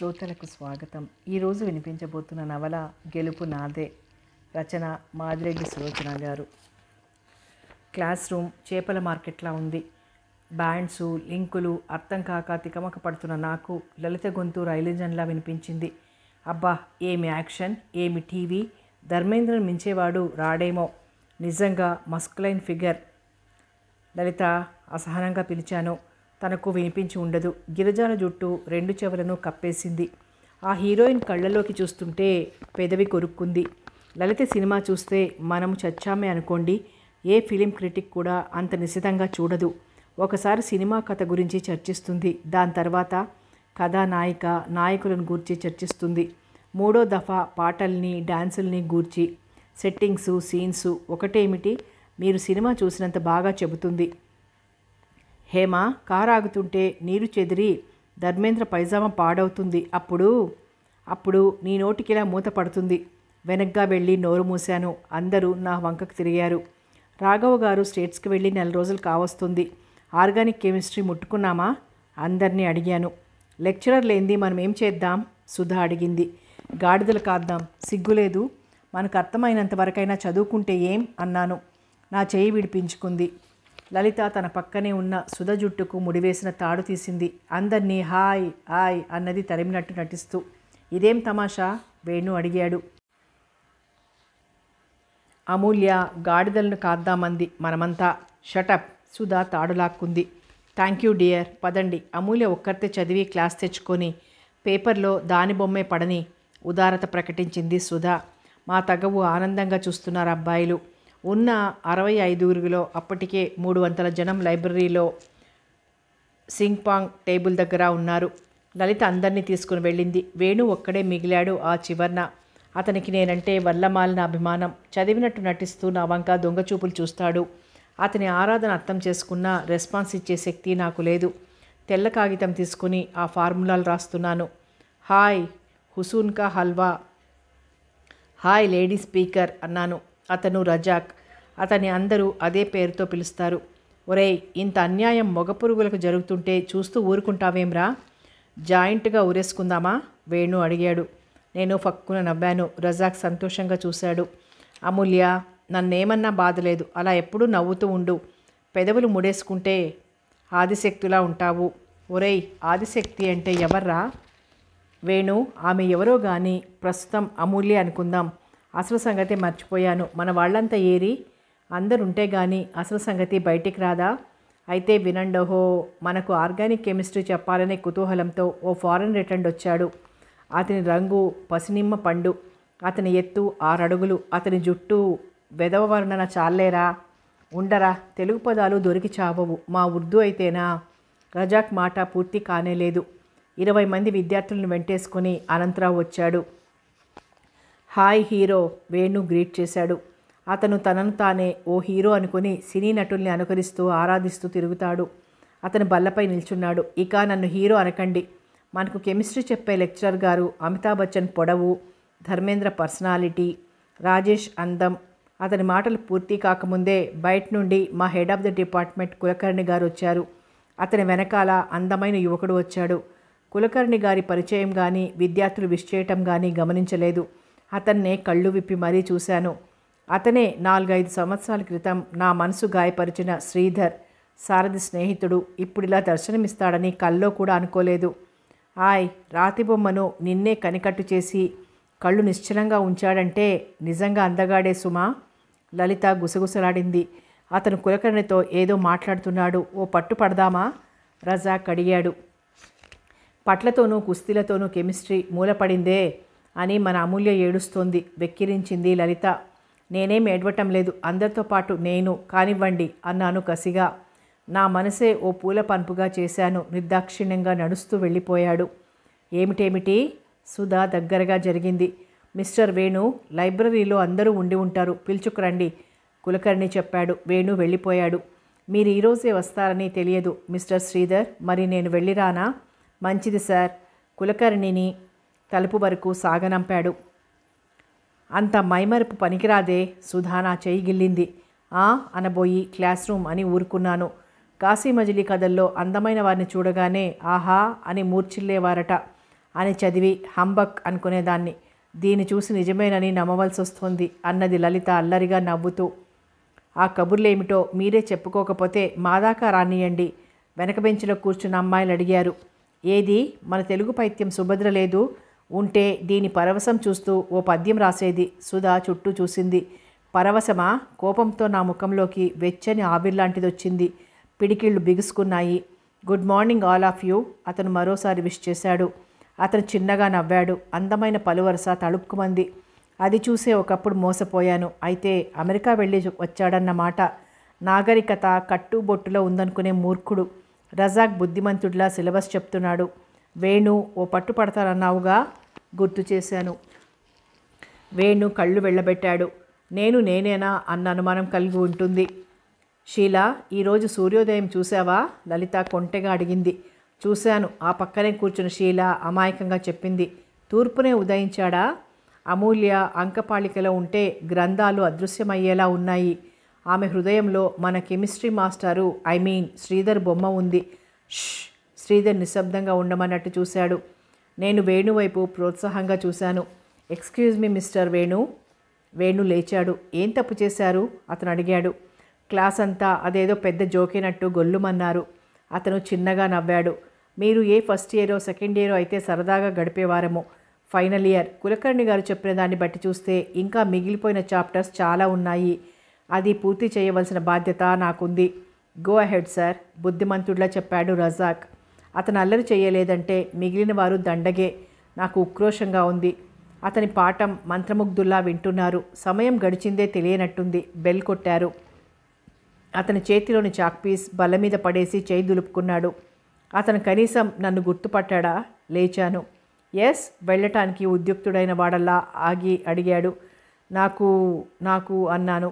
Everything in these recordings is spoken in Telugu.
శ్రోతలకు స్వాగతం ఈరోజు వినిపించబోతున్న నవల గెలుపు నాదే రచన మాదిరెడ్డి సులోచన గారు క్లాస్ రూమ్ చేపల మార్కెట్లా ఉంది బ్యాండ్సు లింకులు అర్థం కాక తికమక పడుతున్న నాకు లలిత గొంతు రైలిజన్లా వినిపించింది అబ్బా ఏమి యాక్షన్ ఏమి టీవీ ధర్మేంద్రను మించేవాడు రాడేమో నిజంగా మస్కులైన్ ఫిగర్ లలిత అసహనంగా పిలిచాను తనకు వినిపించి ఉండదు గిరిజాల జుట్టు రెండు చెవులను కప్పేసింది ఆ హీరోయిన్ కళ్ళలోకి చూస్తుంటే పెదవి కొరుక్కుంది లలిత సినిమా చూస్తే మనము చచ్చామే అనుకోండి ఏ ఫిలిం క్రిటిక్ కూడా అంత నిశితంగా చూడదు ఒకసారి సినిమా కథ గురించి చర్చిస్తుంది దాని తర్వాత కథానాయిక నాయకులను గూర్చి చర్చిస్తుంది మూడో దఫా పాటల్ని డ్యాన్సుల్ని గూర్చి సెట్టింగ్స్ సీన్స్ ఒకటేమిటి మీరు సినిమా చూసినంత బాగా చెబుతుంది హేమ కారాగుతుంటే నీరు చెదిరి ధర్మేంద్ర పైజామా పాడవుతుంది అప్పుడు అప్పుడు నీ నోటికిలా మూత పడుతుంది వెనక్గా వెళ్ళి నోరు మూశాను అందరూ నా వంకకు తిరిగారు రాఘవ గారు స్టేట్స్కి వెళ్ళి నెల రోజులు కావస్తుంది ఆర్గానిక్ కెమిస్ట్రీ ముట్టుకున్నామా అందరినీ అడిగాను లెక్చరర్ లేనిది మనం ఏం చేద్దాం సుధా అడిగింది గాడిదలు కాద్దాం సిగ్గులేదు మనకు అర్థమైనంత వరకైనా చదువుకుంటే ఏం అన్నాను నా చేయి విడిపించుకుంది లలిత తన పక్కనే ఉన్న సుధ జుట్టుకు ముడివేసిన తాడు తీసింది అందర్నీ హాయ్ హాయ్ అన్నది తరిమినట్టు నటిస్తూ ఇదేం తమాషా వేణు అడిగాడు అమూల్య గాడిదలను కాద్దామంది మనమంతా షటప్ సుధా తాడులాక్కుంది థ్యాంక్ యూ డియర్ పదండి అమూల్య ఒక్కరితే చదివి క్లాస్ తెచ్చుకొని పేపర్లో దాని బొమ్మే పడని ఉదారత ప్రకటించింది సుధా మా తగవు ఆనందంగా చూస్తున్నారు అబ్బాయిలు ఉన్న అరవై ఐదుగురిలో అప్పటికే మూడు వందల జనం లైబ్రరీలో సింగ్పాంగ్ టేబుల్ దగ్గర ఉన్నారు లలిత అందరినీ తీసుకుని వెళ్ళింది వేణు ఒక్కడే మిగిలాడు ఆ చివర్న అతనికి నేనంటే వల్లమాలిన అభిమానం చదివినట్టు నటిస్తూ నా వంక దొంగచూపులు చూస్తాడు అతని ఆరాధన అర్థం చేసుకున్న రెస్పాన్స్ ఇచ్చే శక్తి నాకు లేదు తెల్ల కాగితం తీసుకుని ఆ ఫార్ములాలు రాస్తున్నాను హాయ్ హుసూన్కా హల్వా హాయ్ లేడీ స్పీకర్ అన్నాను అతను రజాక్ అతని అందరూ అదే పేరుతో పిలుస్తారు ఒరే ఇంత అన్యాయం మొగపురుగులకు జరుగుతుంటే చూస్తూ ఊరుకుంటావేంరా జాయింట్గా ఊరేసుకుందామా వేణు అడిగాడు నేను ఫక్కున నవ్వాను రజాక్ సంతోషంగా చూశాడు అమూల్య నన్నేమన్నా బాధలేదు అలా ఎప్పుడూ నవ్వుతూ ఉండు పెదవులు ముడేసుకుంటే ఆదిశక్తిలా ఉంటావు ఒరేయ్ ఆదిశక్తి అంటే ఎవర్రా వేణు ఆమె ఎవరో కానీ ప్రస్తుతం అమూల్య అనుకుందాం అసలు సంగతి మర్చిపోయాను మన వాళ్ళంతా ఏరి అందరుంటే కానీ అసలు సంగతి బయటికి రాదా అయితే వినండోహో మనకు ఆర్గానిక్ కెమిస్ట్రీ చెప్పాలనే కుతూహలంతో ఓ ఫారెన్ రిటర్న్ వచ్చాడు అతని రంగు పసినిమ్మ పండు అతని ఎత్తు ఆరడుగులు అతని జుట్టు వెదవ వర్ణన చాలేరా ఉండరా తెలుగు పదాలు దొరికి చావవు మా ఉర్దూ అయితేనా రజాక్ మాట పూర్తి కానేలేదు ఇరవై మంది విద్యార్థులను వెంటేసుకుని అనంతరావు వచ్చాడు హాయ్ హీరో వేణు గ్రీట్ చేశాడు అతను తనను తానే ఓ హీరో అనుకుని సినీ నటుల్ని అనుకరిస్తూ ఆరాధిస్తూ తిరుగుతాడు అతను బల్లపై నిల్చున్నాడు ఇక నన్ను హీరో అనకండి మనకు కెమిస్ట్రీ చెప్పే లెక్చరర్ గారు అమితాబ్ బచ్చన్ పొడవు ధర్మేంద్ర పర్సనాలిటీ రాజేష్ అందం అతని మాటలు పూర్తి కాకముందే బయట నుండి మా head of the department Kulkarni గారు వచ్చారు అతని వెనకాల అందమైన యువకుడు వచ్చాడు కులకర్ణి గారి పరిచయం కానీ విద్యార్థులు విష్ చేయటం కానీ గమనించలేదు అతన్నే కళ్ళు విప్పి మరీ చూశాను అతనే నాలుగైదు సంవత్సరాల క్రితం నా మనసు గాయపరిచిన శ్రీధర్ సారథి స్నేహితుడు ఇప్పుడిలా దర్శనమిస్తాడని కల్లో కూడా అనుకోలేదు ఆయ్ రాతి బొమ్మను నిన్నే కనికట్టు చేసి కళ్ళు నిశ్చలంగా ఉంచాడంటే నిజంగా అందగాడే సుమా లలిత గుసగుసలాడింది అతను కులకరణితో ఏదో మాట్లాడుతున్నాడు ఓ పట్టు పడదామా రజా కడిగాడు పట్లతోనూ కుస్తీలతోనూ కెమిస్ట్రీ మూలపడిందే అని మన అమూల్య ఏడుస్తోంది వెక్కిరించింది లలిత నేనేం ఏడవటం లేదు అందరితో పాటు నేను కానివ్వండి అన్నాను కసిగా నా మనసే ఓ పూల పంపుగా చేశాను నిర్దాక్షిణ్యంగా నడుస్తూ వెళ్ళిపోయాడు ఏమిటేమిటి సుధా దగ్గరగా జరిగింది మిస్టర్ వేణు లైబ్రరీలో అందరూ ఉండి ఉంటారు పిలుచుకురండి కులకర్ణి చెప్పాడు వేణు వెళ్ళిపోయాడు మీరు ఈరోజే వస్తారని తెలియదు మిస్టర్ శ్రీధర్ మరి నేను వెళ్ళిరానా మంచిది సార్ కులకర్ణిని తలుపు వరకు సాగనంపాడు అంత మైమరుపు పనికిరాదే సుధానా నా చేయి గిల్లింది ఆ అనబోయి క్లాస్ రూమ్ అని ఊరుకున్నాను కాశీ మజిలీ కథల్లో అందమైన వారిని చూడగానే ఆహా అని మూర్చిల్లేవారట అని చదివి హంబక్ అనుకునేదాన్ని దీన్ని చూసి నిజమేనని నమ్మవలసి వస్తుంది అన్నది లలిత అల్లరిగా నవ్వుతూ ఆ కబుర్లేమిటో మీరే చెప్పుకోకపోతే మాదాకా రానియండి వెనక బెంచ్లో కూర్చున్న అమ్మాయిలు అడిగారు ఏది మన తెలుగు పైత్యం సుభద్ర లేదు ఉంటే దీని పరవశం చూస్తూ ఓ పద్యం రాసేది సుధా చుట్టూ చూసింది పరవశమా కోపంతో నా ముఖంలోకి వెచ్చని ఆవిర్లాంటిది వచ్చింది పిడికిళ్ళు బిగుసుకున్నాయి good morning all of you అతను మరోసారి విష్ చేశాడు అతను చిన్నగా నవ్వాడు అందమైన పలువరస తళుక్కుమంది అది చూసే ఒకప్పుడు మోసపోయాను అయితే అమెరికా వెళ్ళి వచ్చాడన్నమాట నాగరికత కట్టుబొట్టులో ఉందనుకునే మూర్ఖుడు రజాక్ బుద్ధిమంతుడిలా సిలబస్ చెప్తున్నాడు వేణు ఓ పట్టు గుర్తు చేశాను వేణు కళ్ళు వెళ్ళబెట్టాడు నేను నేనేనా అన్న అనుమానం కలిగి ఉంటుంది షీలా ఈరోజు సూర్యోదయం చూసావా లలిత కొంటెగా అడిగింది చూశాను ఆ పక్కనే కూర్చున్న షీల అమాయకంగా చెప్పింది తూర్పునే ఉదయించాడా అమూల్య అంకపాళికలో ఉంటే గ్రంథాలు అదృశ్యమయ్యేలా ఉన్నాయి ఆమె హృదయంలో మన కెమిస్ట్రీ మాస్టారు ఐ మీన్ శ్రీధర్ బొమ్మ ఉంది ష్ శ్రీధర్ నిశ్శబ్దంగా ఉండమన్నట్టు చూశాడు నేను వేణు వైపు ప్రోత్సాహంగా చూశాను excuse me mister Venu Venu లేచాడు ఏం తప్పు చేశారు అతను అడిగాడు క్లాస్ అంతా అదేదో పెద్ద జోకినట్టు గొల్లుమన్నారు అతను చిన్నగా నవ్వాడు మీరు ఏ ఫస్ట్ ఇయరో సెకండ్ ఇయరో అయితే సరదాగా గడిపేవారము ఫైనల్ ఇయర్ కులకర్ణి గారు చెప్పిన దాన్ని బట్టి చూస్తే ఇంకా మిగిలిపోయిన చాప్టర్స్ చాలా ఉన్నాయి అది పూర్తి చేయవలసిన బాధ్యత నాకుంది గో అహెడ్ సార్ బుద్ధిమంతుడిలా చెప్పాడు రజాక్ అతను అల్లరి చేయలేదంటే మిగిలిన వారు దండగే నాకు ఉక్రోషంగా ఉంది అతని పాఠం మంత్రముగ్ధుల్లా వింటున్నారు సమయం గడిచిందే తెలియనట్టుంది బెల్ కొట్టారు అతని చేతిలోని చాక్పీస్ బల్ల మీద పడేసి చేయి దులుపుకున్నాడు అతను కనీసం నన్ను గుర్తుపట్టాడా లేచాను ఎస్ వెళ్ళటానికి ఉద్యుక్తుడైన వాడల్లా ఆగి అడిగాడు నాకు నాకు అన్నాను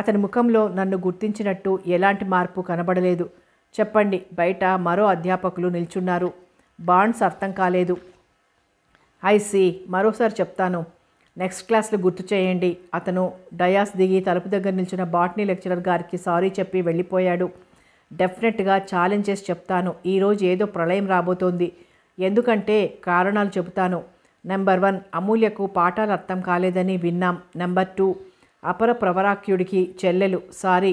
అతని ముఖంలో నన్ను గుర్తించినట్టు ఎలాంటి మార్పు కనబడలేదు చెప్పండి బయట మరో అధ్యాపకులు నిల్చున్నారు బాండ్స్ అర్థం కాలేదు ఐ సీ మరోసారి చెప్తాను నెక్స్ట్ క్లాస్లో గుర్తు చేయండి అతను డయాస్ దిగి తలుపు దగ్గర నిల్చున్న బాట్నీ లెక్చరర్ గారికి సారీ చెప్పి వెళ్ళిపోయాడు డెఫినెట్గా ఛాలెంజ్ చేసి చెప్తాను ఈరోజు ఏదో ప్రళయం రాబోతోంది ఎందుకంటే కారణాలు చెబుతాను నెంబర్ వన్ అమూల్యకు పాఠాలు అర్థం కాలేదని విన్నాం నెంబర్ టూ అపర ప్రవరాక్యుడికి చెల్లెలు సారీ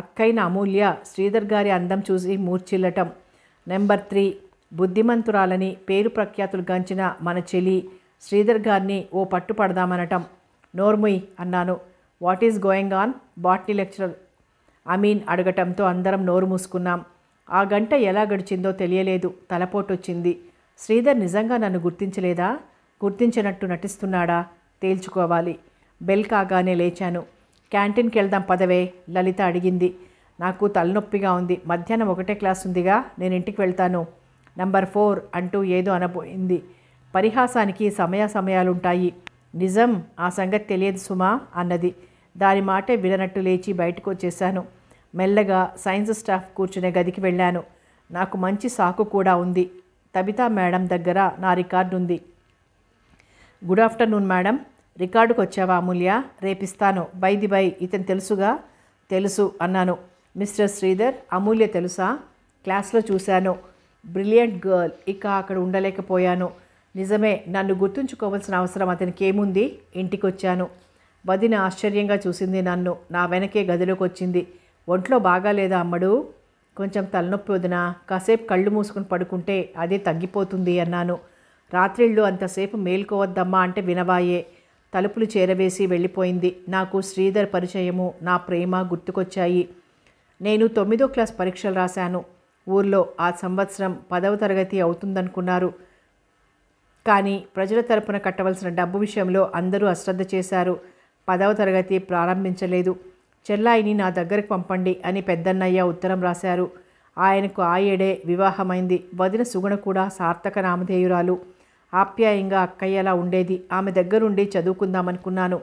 అక్కైన అమూల్య శ్రీధర్ గారి అందం చూసి మూర్చిల్లటం నెంబర్ త్రీ బుద్ధిమంతురాలని పేరు ప్రఖ్యాతులు గంచిన మన చెలి శ్రీధర్ గారిని ఓ పట్టు పడదామనటం నోర్ముయ్ అన్నాను what is going on botany lecturer Amin అడగటంతో అందరం నోరు మూసుకున్నాం ఆ గంట ఎలా గడిచిందో తెలియలేదు తలపోటొచ్చింది శ్రీధర్ నిజంగా నన్ను గుర్తించలేదా గుర్తించినట్టు నటిస్తున్నాడా తేల్చుకోవాలి బెల్ కాగానే లేచాను క్యాంటీన్కి వెళ్దాం పదవే లలిత అడిగింది నాకు తలనొప్పిగా ఉంది మధ్యాహ్నం ఒకటే క్లాస్ ఉందిగా నేను ఇంటికి వెళ్తాను నంబర్ ఫోర్ అంటూ ఏదో అనబోయింది పరిహాసానికి సమయ సమయాలుంటాయి నిజం ఆ సంగతి తెలియదు సుమా అన్నది దాని మాటే విననట్టు లేచి బయటకు వచ్చేశాను మెల్లగా సైన్స్ స్టాఫ్ కూర్చునే గదికి వెళ్ళాను నాకు మంచి సాకు కూడా ఉంది తబితా మేడం దగ్గర నా రికార్డు ఉంది గుడ్ ఆఫ్టర్నూన్ మేడం రికార్డుకు వచ్చావా అమూల్య రేపిస్తాను ది బై ఇతను తెలుసుగా తెలుసు అన్నాను మిస్టర్ శ్రీధర్ అమూల్య తెలుసా క్లాస్లో చూశాను బ్రిలియంట్ గర్ల్ ఇక అక్కడ ఉండలేకపోయాను నిజమే నన్ను గుర్తుంచుకోవాల్సిన అవసరం అతనికి ఏముంది ఇంటికి వచ్చాను వదిన ఆశ్చర్యంగా చూసింది నన్ను నా వెనకే గదిలోకి వచ్చింది ఒంట్లో బాగాలేదా అమ్మడు కొంచెం తలనొప్పి వదిన కాసేపు కళ్ళు మూసుకుని పడుకుంటే అదే తగ్గిపోతుంది అన్నాను రాత్రిళ్ళు అంతసేపు మేల్కోవద్దమ్మా అంటే వినవాయే తలుపులు చేరవేసి వెళ్ళిపోయింది నాకు శ్రీధర్ పరిచయము నా ప్రేమ గుర్తుకొచ్చాయి నేను తొమ్మిదో క్లాస్ పరీక్షలు రాశాను ఊర్లో ఆ సంవత్సరం పదవ తరగతి అవుతుందనుకున్నారు కానీ ప్రజల తరపున కట్టవలసిన డబ్బు విషయంలో అందరూ అశ్రద్ధ చేశారు పదవ తరగతి ప్రారంభించలేదు చెల్లాయిని నా దగ్గరకు పంపండి అని పెద్దన్నయ్య ఉత్తరం రాశారు ఆయనకు ఆ ఏడే వివాహమైంది వదిన సుగుణ కూడా సార్థక నామధేయురాలు ఆప్యాయంగా అక్కయ్యలా ఉండేది ఆమె దగ్గరుండి చదువుకుందామనుకున్నాను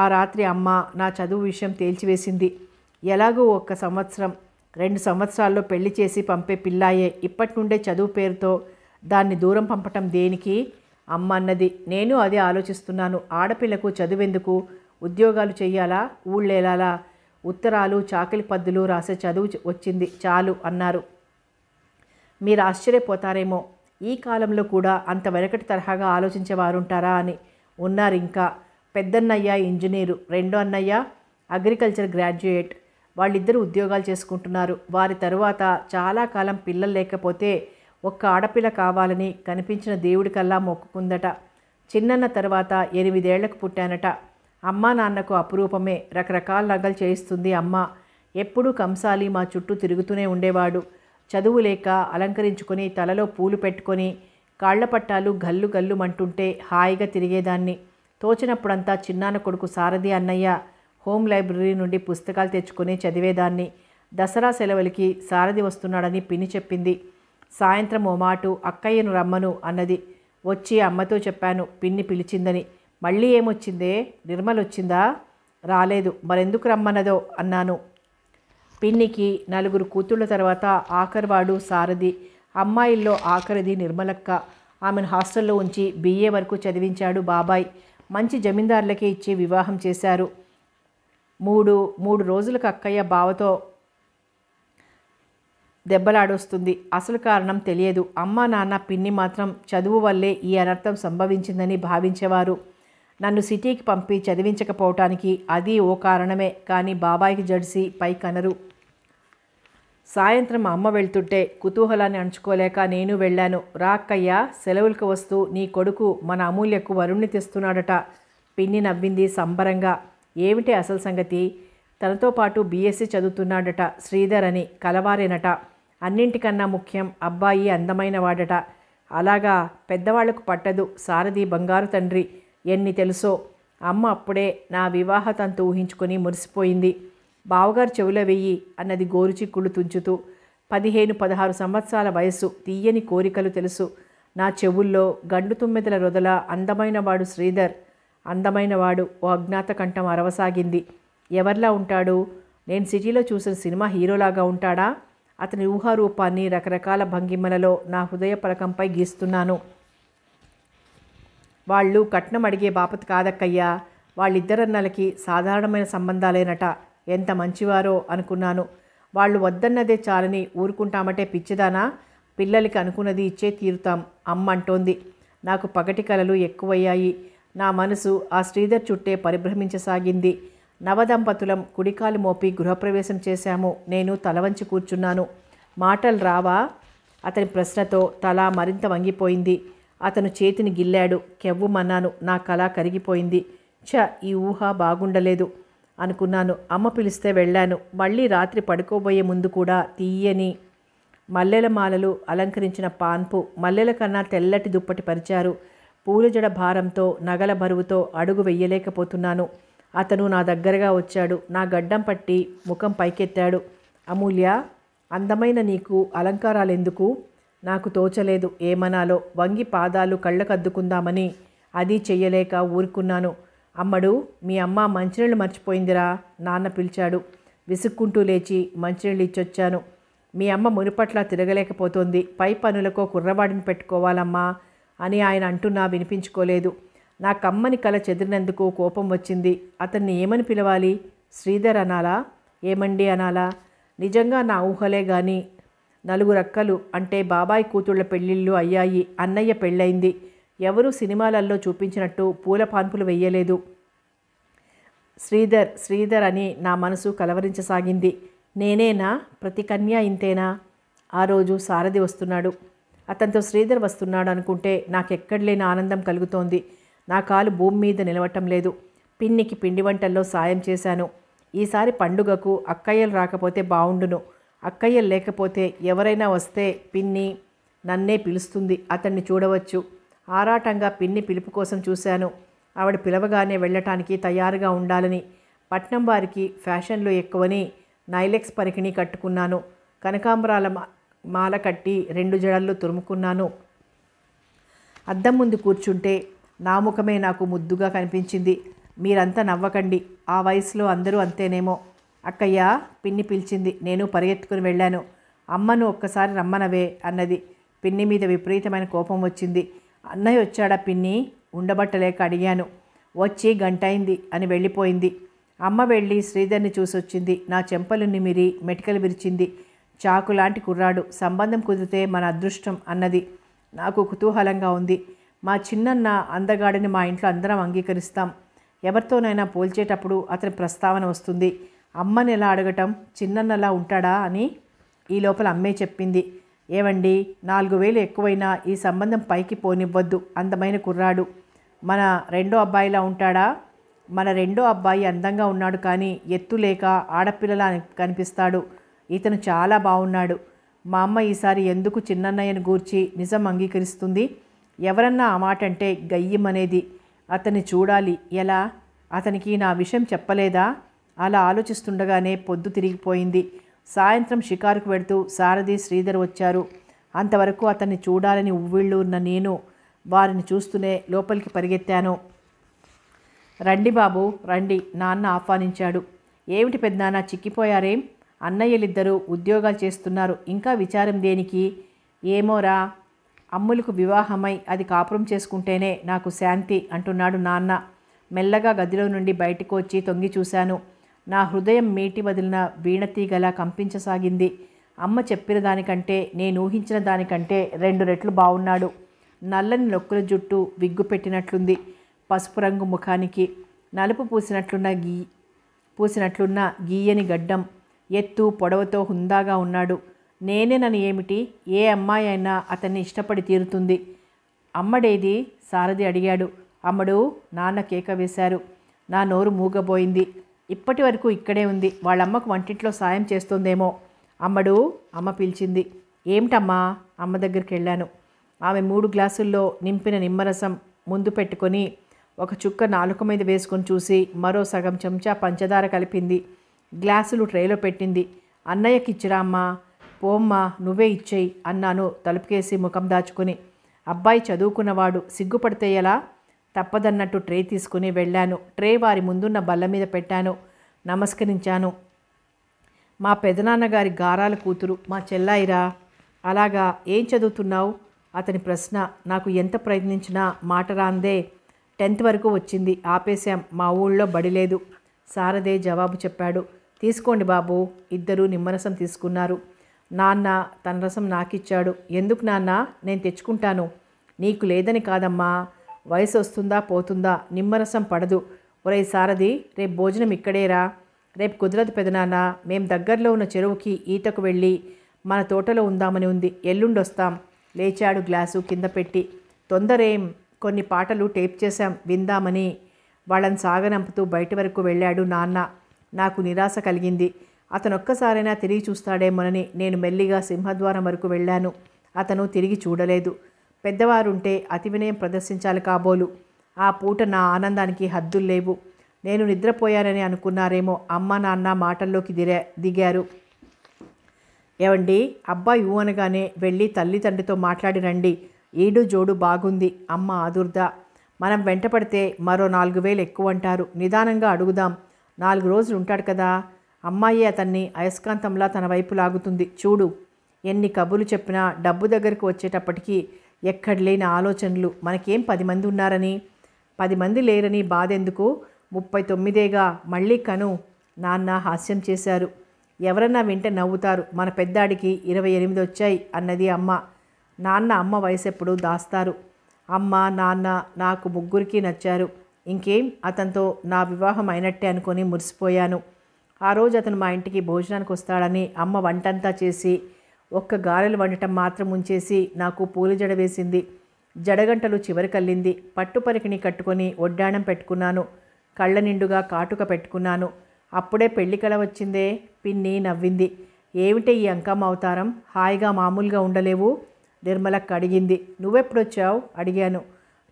ఆ రాత్రి అమ్మ నా చదువు విషయం తేల్చివేసింది ఎలాగో ఒక్క సంవత్సరం రెండు సంవత్సరాల్లో పెళ్లి చేసి పంపే పిల్లాయే ఇప్పటి నుండే చదువు పేరుతో దాన్ని దూరం పంపటం దేనికి అమ్మ అన్నది నేను అదే ఆలోచిస్తున్నాను ఆడపిల్లకు చదువెందుకు ఉద్యోగాలు చేయాలా ఊళ్ళేలాలా ఉత్తరాలు చాకలి పద్దులు రాసే చదువు వచ్చింది చాలు అన్నారు మీరు ఆశ్చర్యపోతారేమో ఈ కాలంలో కూడా అంత వెనకటి తరహాగా ఆలోచించేవారుంటారా అని ఉన్నారు ఇంకా పెద్దన్నయ్య ఇంజనీరు రెండో అన్నయ్య అగ్రికల్చర్ గ్రాడ్యుయేట్ వాళ్ళిద్దరూ ఉద్యోగాలు చేసుకుంటున్నారు వారి తరువాత చాలా కాలం పిల్లలు లేకపోతే ఒక్క ఆడపిల్ల కావాలని కనిపించిన దేవుడికల్లా మొక్కుకుందట చిన్నన్న తర్వాత ఎనిమిదేళ్లకు పుట్టానట అమ్మా నాన్నకు అపురూపమే రకరకాల నగలు చేయిస్తుంది అమ్మ ఎప్పుడూ కంసాలి మా చుట్టూ తిరుగుతూనే ఉండేవాడు చదువు లేక అలంకరించుకొని తలలో పూలు పెట్టుకొని పట్టాలు గల్లు గల్లుమంటుంటే హాయిగా తిరిగేదాన్ని తోచినప్పుడంతా చిన్నాన కొడుకు సారథి అన్నయ్య హోమ్ లైబ్రరీ నుండి పుస్తకాలు తెచ్చుకొని చదివేదాన్ని దసరా సెలవులకి సారథి వస్తున్నాడని పిన్ని చెప్పింది సాయంత్రం ఓ మాటు అక్కయ్యను రమ్మను అన్నది వచ్చి అమ్మతో చెప్పాను పిన్ని పిలిచిందని మళ్ళీ ఏమొచ్చిందే నిర్మలొచ్చిందా రాలేదు మరెందుకు రమ్మన్నదో అన్నాను పిన్నికి నలుగురు కూతుళ్ళ తర్వాత ఆఖరివాడు సారథి అమ్మాయిల్లో ఆఖరిది నిర్మలక్క ఆమెను హాస్టల్లో ఉంచి బిఏ వరకు చదివించాడు బాబాయ్ మంచి జమీందారులకే ఇచ్చి వివాహం చేశారు మూడు మూడు రోజులకు అక్కయ్య బావతో దెబ్బలాడొస్తుంది అసలు కారణం తెలియదు అమ్మ నాన్న పిన్ని మాత్రం చదువు వల్లే ఈ అనర్థం సంభవించిందని భావించేవారు నన్ను సిటీకి పంపి చదివించకపోవటానికి అది ఓ కారణమే కానీ బాబాయికి జడిసి పై కనరు సాయంత్రం అమ్మ వెళ్తుంటే కుతూహలాన్ని అంచుకోలేక నేను వెళ్ళాను రాక్కయ్యా సెలవులకు వస్తూ నీ కొడుకు మన అమూల్యకు వరుణ్ణి తెస్తున్నాడట పిన్ని నవ్వింది సంబరంగా ఏమిటి అసలు సంగతి తనతో పాటు బీఎస్సీ చదువుతున్నాడట శ్రీధర్ అని కలవారేనట అన్నింటికన్నా ముఖ్యం అబ్బాయి అందమైన వాడట అలాగా పెద్దవాళ్లకు పట్టదు సారథి బంగారు తండ్రి ఎన్ని తెలుసో అమ్మ అప్పుడే నా వివాహ తంతు ఊహించుకొని మురిసిపోయింది బావగారు చెవుల వెయ్యి అన్నది గోరుచిక్కులు తుంచుతూ పదిహేను పదహారు సంవత్సరాల వయస్సు తీయని కోరికలు తెలుసు నా చెవుల్లో గండు తుమ్మెదల రొదల అందమైనవాడు శ్రీధర్ అందమైనవాడు ఓ అజ్ఞాత కంఠం అరవసాగింది ఎవర్లా ఉంటాడు నేను సిటీలో చూసిన సినిమా హీరోలాగా ఉంటాడా అతని ఊహారూపాన్ని రకరకాల భంగిమలలో నా హృదయ పలకంపై గీస్తున్నాను వాళ్ళు కట్నం అడిగే బాపత్ కాదక్కయ్యా వాళ్ళిద్దరన్నలకి సాధారణమైన సంబంధాలేనట ఎంత మంచివారో అనుకున్నాను వాళ్ళు వద్దన్నదే చాలని ఊరుకుంటామటే పిచ్చిదానా పిల్లలకి అనుకున్నది ఇచ్చే తీరుతాం అమ్మ అంటోంది నాకు పగటి కలలు ఎక్కువయ్యాయి నా మనసు ఆ శ్రీధర్ చుట్టే పరిభ్రమించసాగింది నవదంపతులం కుడికాలు మోపి గృహప్రవేశం చేశాము నేను తలవంచి కూర్చున్నాను మాటలు రావా అతని ప్రశ్నతో తల మరింత వంగిపోయింది అతను చేతిని గిల్లాడు కెవ్వుమన్నాను నా కళ కరిగిపోయింది ఛ ఈ ఊహ బాగుండలేదు అనుకున్నాను అమ్మ పిలిస్తే వెళ్ళాను మళ్ళీ రాత్రి పడుకోబోయే ముందు కూడా తీయని మల్లెల మాలలు అలంకరించిన పాన్పు మల్లెల కన్నా తెల్లటి దుప్పటి పరిచారు పూలజడ భారంతో నగల బరువుతో అడుగు వెయ్యలేకపోతున్నాను అతను నా దగ్గరగా వచ్చాడు నా గడ్డం పట్టి ముఖం పైకెత్తాడు అమూల్య అందమైన నీకు అలంకారాలెందుకు నాకు తోచలేదు ఏమనాలో వంగి పాదాలు కళ్ళకద్దుకుందామని అది చెయ్యలేక ఊరుకున్నాను అమ్మడు మీ అమ్మ మంచినీళ్ళు మర్చిపోయిందిరా నాన్న పిలిచాడు విసుక్కుంటూ లేచి మంచినీళ్ళు ఇచ్చొచ్చాను మీ అమ్మ మునిపట్ల తిరగలేకపోతుంది పై పనులకో కుర్రవాడిని పెట్టుకోవాలమ్మా అని ఆయన అంటున్నా వినిపించుకోలేదు నా కమ్మని కల చెదిరినందుకు కోపం వచ్చింది అతన్ని ఏమని పిలవాలి శ్రీధర్ అనాలా ఏమండి అనాలా నిజంగా నా ఊహలే కానీ నలుగురక్కలు అంటే బాబాయ్ కూతుళ్ళ పెళ్ళిళ్ళు అయ్యాయి అన్నయ్య పెళ్ళయింది ఎవరూ సినిమాలల్లో చూపించినట్టు పూల పాన్పులు వెయ్యలేదు శ్రీధర్ శ్రీధర్ అని నా మనసు కలవరించసాగింది నేనేనా ప్రతి కన్య ఇంతేనా ఆ రోజు సారథి వస్తున్నాడు అతనితో శ్రీధర్ వస్తున్నాడు అనుకుంటే నాకెక్కడలేని ఆనందం కలుగుతోంది నా కాలు భూమి మీద నిలవటం లేదు పిన్నికి పిండి వంటల్లో సాయం చేశాను ఈసారి పండుగకు అక్కయ్యలు రాకపోతే బాగుండును అక్కయ్య లేకపోతే ఎవరైనా వస్తే పిన్ని నన్నే పిలుస్తుంది అతన్ని చూడవచ్చు ఆరాటంగా పిన్ని పిలుపు కోసం చూశాను ఆవిడ పిలవగానే వెళ్ళటానికి తయారుగా ఉండాలని పట్నం వారికి ఫ్యాషన్లు ఎక్కువని నైలెక్స్ పరికిణి కట్టుకున్నాను కనకాంబరాల మాల కట్టి రెండు జడల్లో తురుముకున్నాను అద్దం ముందు కూర్చుంటే నా ముఖమే నాకు ముద్దుగా కనిపించింది మీరంతా నవ్వకండి ఆ వయసులో అందరూ అంతేనేమో అక్కయ్య పిన్ని పిలిచింది నేను పరిగెత్తుకుని వెళ్ళాను అమ్మను ఒక్కసారి రమ్మనవే అన్నది పిన్ని మీద విపరీతమైన కోపం వచ్చింది అన్నయ్య వచ్చాడా పిన్ని ఉండబట్టలేక అడిగాను వచ్చి గంటైంది అని వెళ్ళిపోయింది అమ్మ వెళ్ళి శ్రీధర్ని చూసొచ్చింది నా చెంపలు నిమిరి మెటికలు విరిచింది చాకు లాంటి కుర్రాడు సంబంధం కుదిరితే మన అదృష్టం అన్నది నాకు కుతూహలంగా ఉంది మా చిన్నన్న అందగాడిని మా ఇంట్లో అందరం అంగీకరిస్తాం ఎవరితోనైనా పోల్చేటప్పుడు అతని ప్రస్తావన వస్తుంది అమ్మని ఎలా అడగటం చిన్నన్నలా ఉంటాడా అని ఈ లోపల అమ్మే చెప్పింది ఏవండి నాలుగు వేలు ఎక్కువైనా ఈ సంబంధం పైకి పోనివ్వద్దు అందమైన కుర్రాడు మన రెండో అబ్బాయిలా ఉంటాడా మన రెండో అబ్బాయి అందంగా ఉన్నాడు కానీ ఎత్తు లేక ఆడపిల్లలా కనిపిస్తాడు ఇతను చాలా బాగున్నాడు మా అమ్మ ఈసారి ఎందుకు చిన్నన్నయ్యను గూర్చి నిజం అంగీకరిస్తుంది ఎవరన్నా ఆ మాట అంటే గయ్యమనేది అతన్ని చూడాలి ఎలా అతనికి నా విషయం చెప్పలేదా అలా ఆలోచిస్తుండగానే పొద్దు తిరిగిపోయింది సాయంత్రం షికారుకు వెడుతూ సారథి శ్రీధర్ వచ్చారు అంతవరకు అతన్ని చూడాలని ఉన్న నేను వారిని చూస్తూనే లోపలికి పరిగెత్తాను రండి బాబు రండి నాన్న ఆహ్వానించాడు ఏమిటి పెద్దనాన్న చిక్కిపోయారేం అన్నయ్యలిద్దరూ ఉద్యోగాలు చేస్తున్నారు ఇంకా విచారం దేనికి ఏమోరా అమ్ములకు వివాహమై అది కాపురం చేసుకుంటేనే నాకు శాంతి అంటున్నాడు నాన్న మెల్లగా గదిలో నుండి బయటకు వచ్చి తొంగి చూశాను నా హృదయం మేటి వదిలిన వీణతీగలా కంపించసాగింది అమ్మ చెప్పిన దానికంటే నేను ఊహించిన దానికంటే రెండు రెట్లు బాగున్నాడు నల్లని నొక్కుల జుట్టు విగ్గు పెట్టినట్లుంది పసుపు రంగు ముఖానికి నలుపు పూసినట్లున్న గీ పూసినట్లున్న గీయని గడ్డం ఎత్తు పొడవతో హుందాగా ఉన్నాడు నేనేనని ఏమిటి ఏ అమ్మాయి అయినా అతన్ని ఇష్టపడి తీరుతుంది అమ్మడేది సారథి అడిగాడు అమ్మడు నాన్న కేక వేశారు నా నోరు మూగబోయింది ఇప్పటి వరకు ఇక్కడే ఉంది వాళ్ళమ్మకు వంటింట్లో సాయం చేస్తుందేమో అమ్మడు అమ్మ పిలిచింది ఏమిటమ్మా అమ్మ దగ్గరికి వెళ్ళాను ఆమె మూడు గ్లాసుల్లో నింపిన నిమ్మరసం ముందు పెట్టుకొని ఒక చుక్క నాలుక మీద వేసుకొని చూసి మరో సగం చెంచా పంచదార కలిపింది గ్లాసులు ట్రేలో పెట్టింది అన్నయ్యకి ఇచ్చిరా అమ్మా పోమ్మా నువ్వే ఇచ్చేయి అన్నాను తలుపుకేసి ముఖం దాచుకుని అబ్బాయి చదువుకున్నవాడు సిగ్గుపడితే ఎలా తప్పదన్నట్టు ట్రే తీసుకుని వెళ్ళాను ట్రే వారి ముందున్న బల్ల మీద పెట్టాను నమస్కరించాను మా పెదనాన్నగారి గారాల కూతురు మా చెల్లాయిరా అలాగా ఏం చదువుతున్నావు అతని ప్రశ్న నాకు ఎంత ప్రయత్నించినా మాట రాందే టెన్త్ వరకు వచ్చింది ఆపేశాం మా ఊళ్ళో బడి లేదు సారదే జవాబు చెప్పాడు తీసుకోండి బాబు ఇద్దరూ నిమ్మరసం తీసుకున్నారు నాన్న తన రసం నాకిచ్చాడు ఎందుకు నాన్న నేను తెచ్చుకుంటాను నీకు లేదని కాదమ్మా వయసు వస్తుందా పోతుందా నిమ్మరసం పడదు ఒరే సారథి రేపు భోజనం ఇక్కడేరా రేపు కుదరదు పెదనాన్న మేం దగ్గరలో ఉన్న చెరువుకి ఈతకు వెళ్ళి మన తోటలో ఉందామని ఉంది ఎల్లుండొస్తాం లేచాడు గ్లాసు కింద పెట్టి తొందరేం కొన్ని పాటలు టేప్ చేశాం విందామని వాళ్ళని సాగనంపుతూ బయట వరకు వెళ్ళాడు నాన్న నాకు నిరాశ కలిగింది అతను ఒక్కసారైనా తిరిగి చూస్తాడేమోనని నేను మెల్లిగా సింహద్వారం వరకు వెళ్ళాను అతను తిరిగి చూడలేదు పెద్దవారుంటే అతి వినయం ప్రదర్శించాలి కాబోలు ఆ పూట నా ఆనందానికి హద్దులు లేవు నేను నిద్రపోయానని అనుకున్నారేమో అమ్మ నాన్న మాటల్లోకి దిరా దిగారు ఏవండి అబ్బాయి ఊ అనగానే వెళ్ళి తల్లిదండ్రితో మాట్లాడి రండి ఈడు జోడు బాగుంది అమ్మ ఆదుర్దా మనం వెంటపడితే మరో నాలుగు వేలు ఎక్కువ అంటారు నిదానంగా అడుగుదాం నాలుగు రోజులు ఉంటాడు కదా అమ్మాయి అతన్ని అయస్కాంతంలా తన వైపు లాగుతుంది చూడు ఎన్ని కబులు చెప్పినా డబ్బు దగ్గరికి వచ్చేటప్పటికీ ఎక్కడ లేని ఆలోచనలు మనకేం పది మంది ఉన్నారని పది మంది లేరని బాధెందుకు ముప్పై తొమ్మిదేగా మళ్ళీ కను నాన్న హాస్యం చేశారు ఎవరన్నా వింటే నవ్వుతారు మన పెద్దాడికి ఇరవై ఎనిమిది వచ్చాయి అన్నది అమ్మ నాన్న అమ్మ వయసు ఎప్పుడు దాస్తారు అమ్మ నాన్న నాకు ముగ్గురికి నచ్చారు ఇంకేం అతనితో నా వివాహం అయినట్టే అనుకొని మురిసిపోయాను ఆ రోజు అతను మా ఇంటికి భోజనానికి వస్తాడని అమ్మ వంటంతా చేసి ఒక్క గారెలు వండటం మాత్రం ఉంచేసి నాకు పూలు జడ వేసింది జడగంటలు చివరికల్లింది పట్టుపరికిని కట్టుకొని ఒడ్డాణం పెట్టుకున్నాను కళ్ళ నిండుగా కాటుక పెట్టుకున్నాను అప్పుడే పెళ్ళికల వచ్చిందే పిన్ని నవ్వింది ఏమిటే ఈ అంకమ్మ అవతారం హాయిగా మామూలుగా ఉండలేవు నిర్మలక్క అడిగింది నువ్వెప్పుడొచ్చావు అడిగాను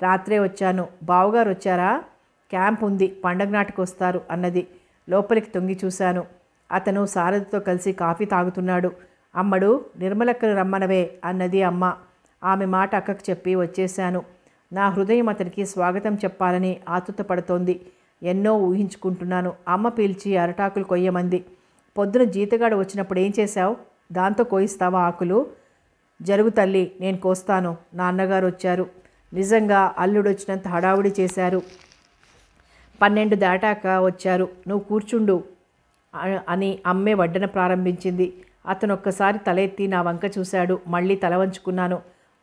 రాత్రే వచ్చాను బావుగారు వచ్చారా క్యాంప్ ఉంది పండగ నాటికి వస్తారు అన్నది లోపలికి తొంగి చూశాను అతను సారథితో కలిసి కాఫీ తాగుతున్నాడు అమ్మడు నిర్మలకి రమ్మనవే అన్నది అమ్మ ఆమె మాట అక్కకు చెప్పి వచ్చేశాను నా హృదయం అతనికి స్వాగతం చెప్పాలని ఆతృతపడుతోంది ఎన్నో ఊహించుకుంటున్నాను అమ్మ పీల్చి అరటాకులు కొయ్యమంది పొద్దున జీతగాడు వచ్చినప్పుడు ఏం చేశావు దాంతో కోయిస్తావా ఆకులు జరుగు తల్లి నేను కోస్తాను నాన్నగారు వచ్చారు నిజంగా అల్లుడు వచ్చినంత హడావుడి చేశారు పన్నెండు దాటాక వచ్చారు నువ్వు కూర్చుండు అని అమ్మే వడ్డన ప్రారంభించింది అతను ఒక్కసారి తలెత్తి నా వంక చూశాడు మళ్ళీ తల వంచుకున్నాను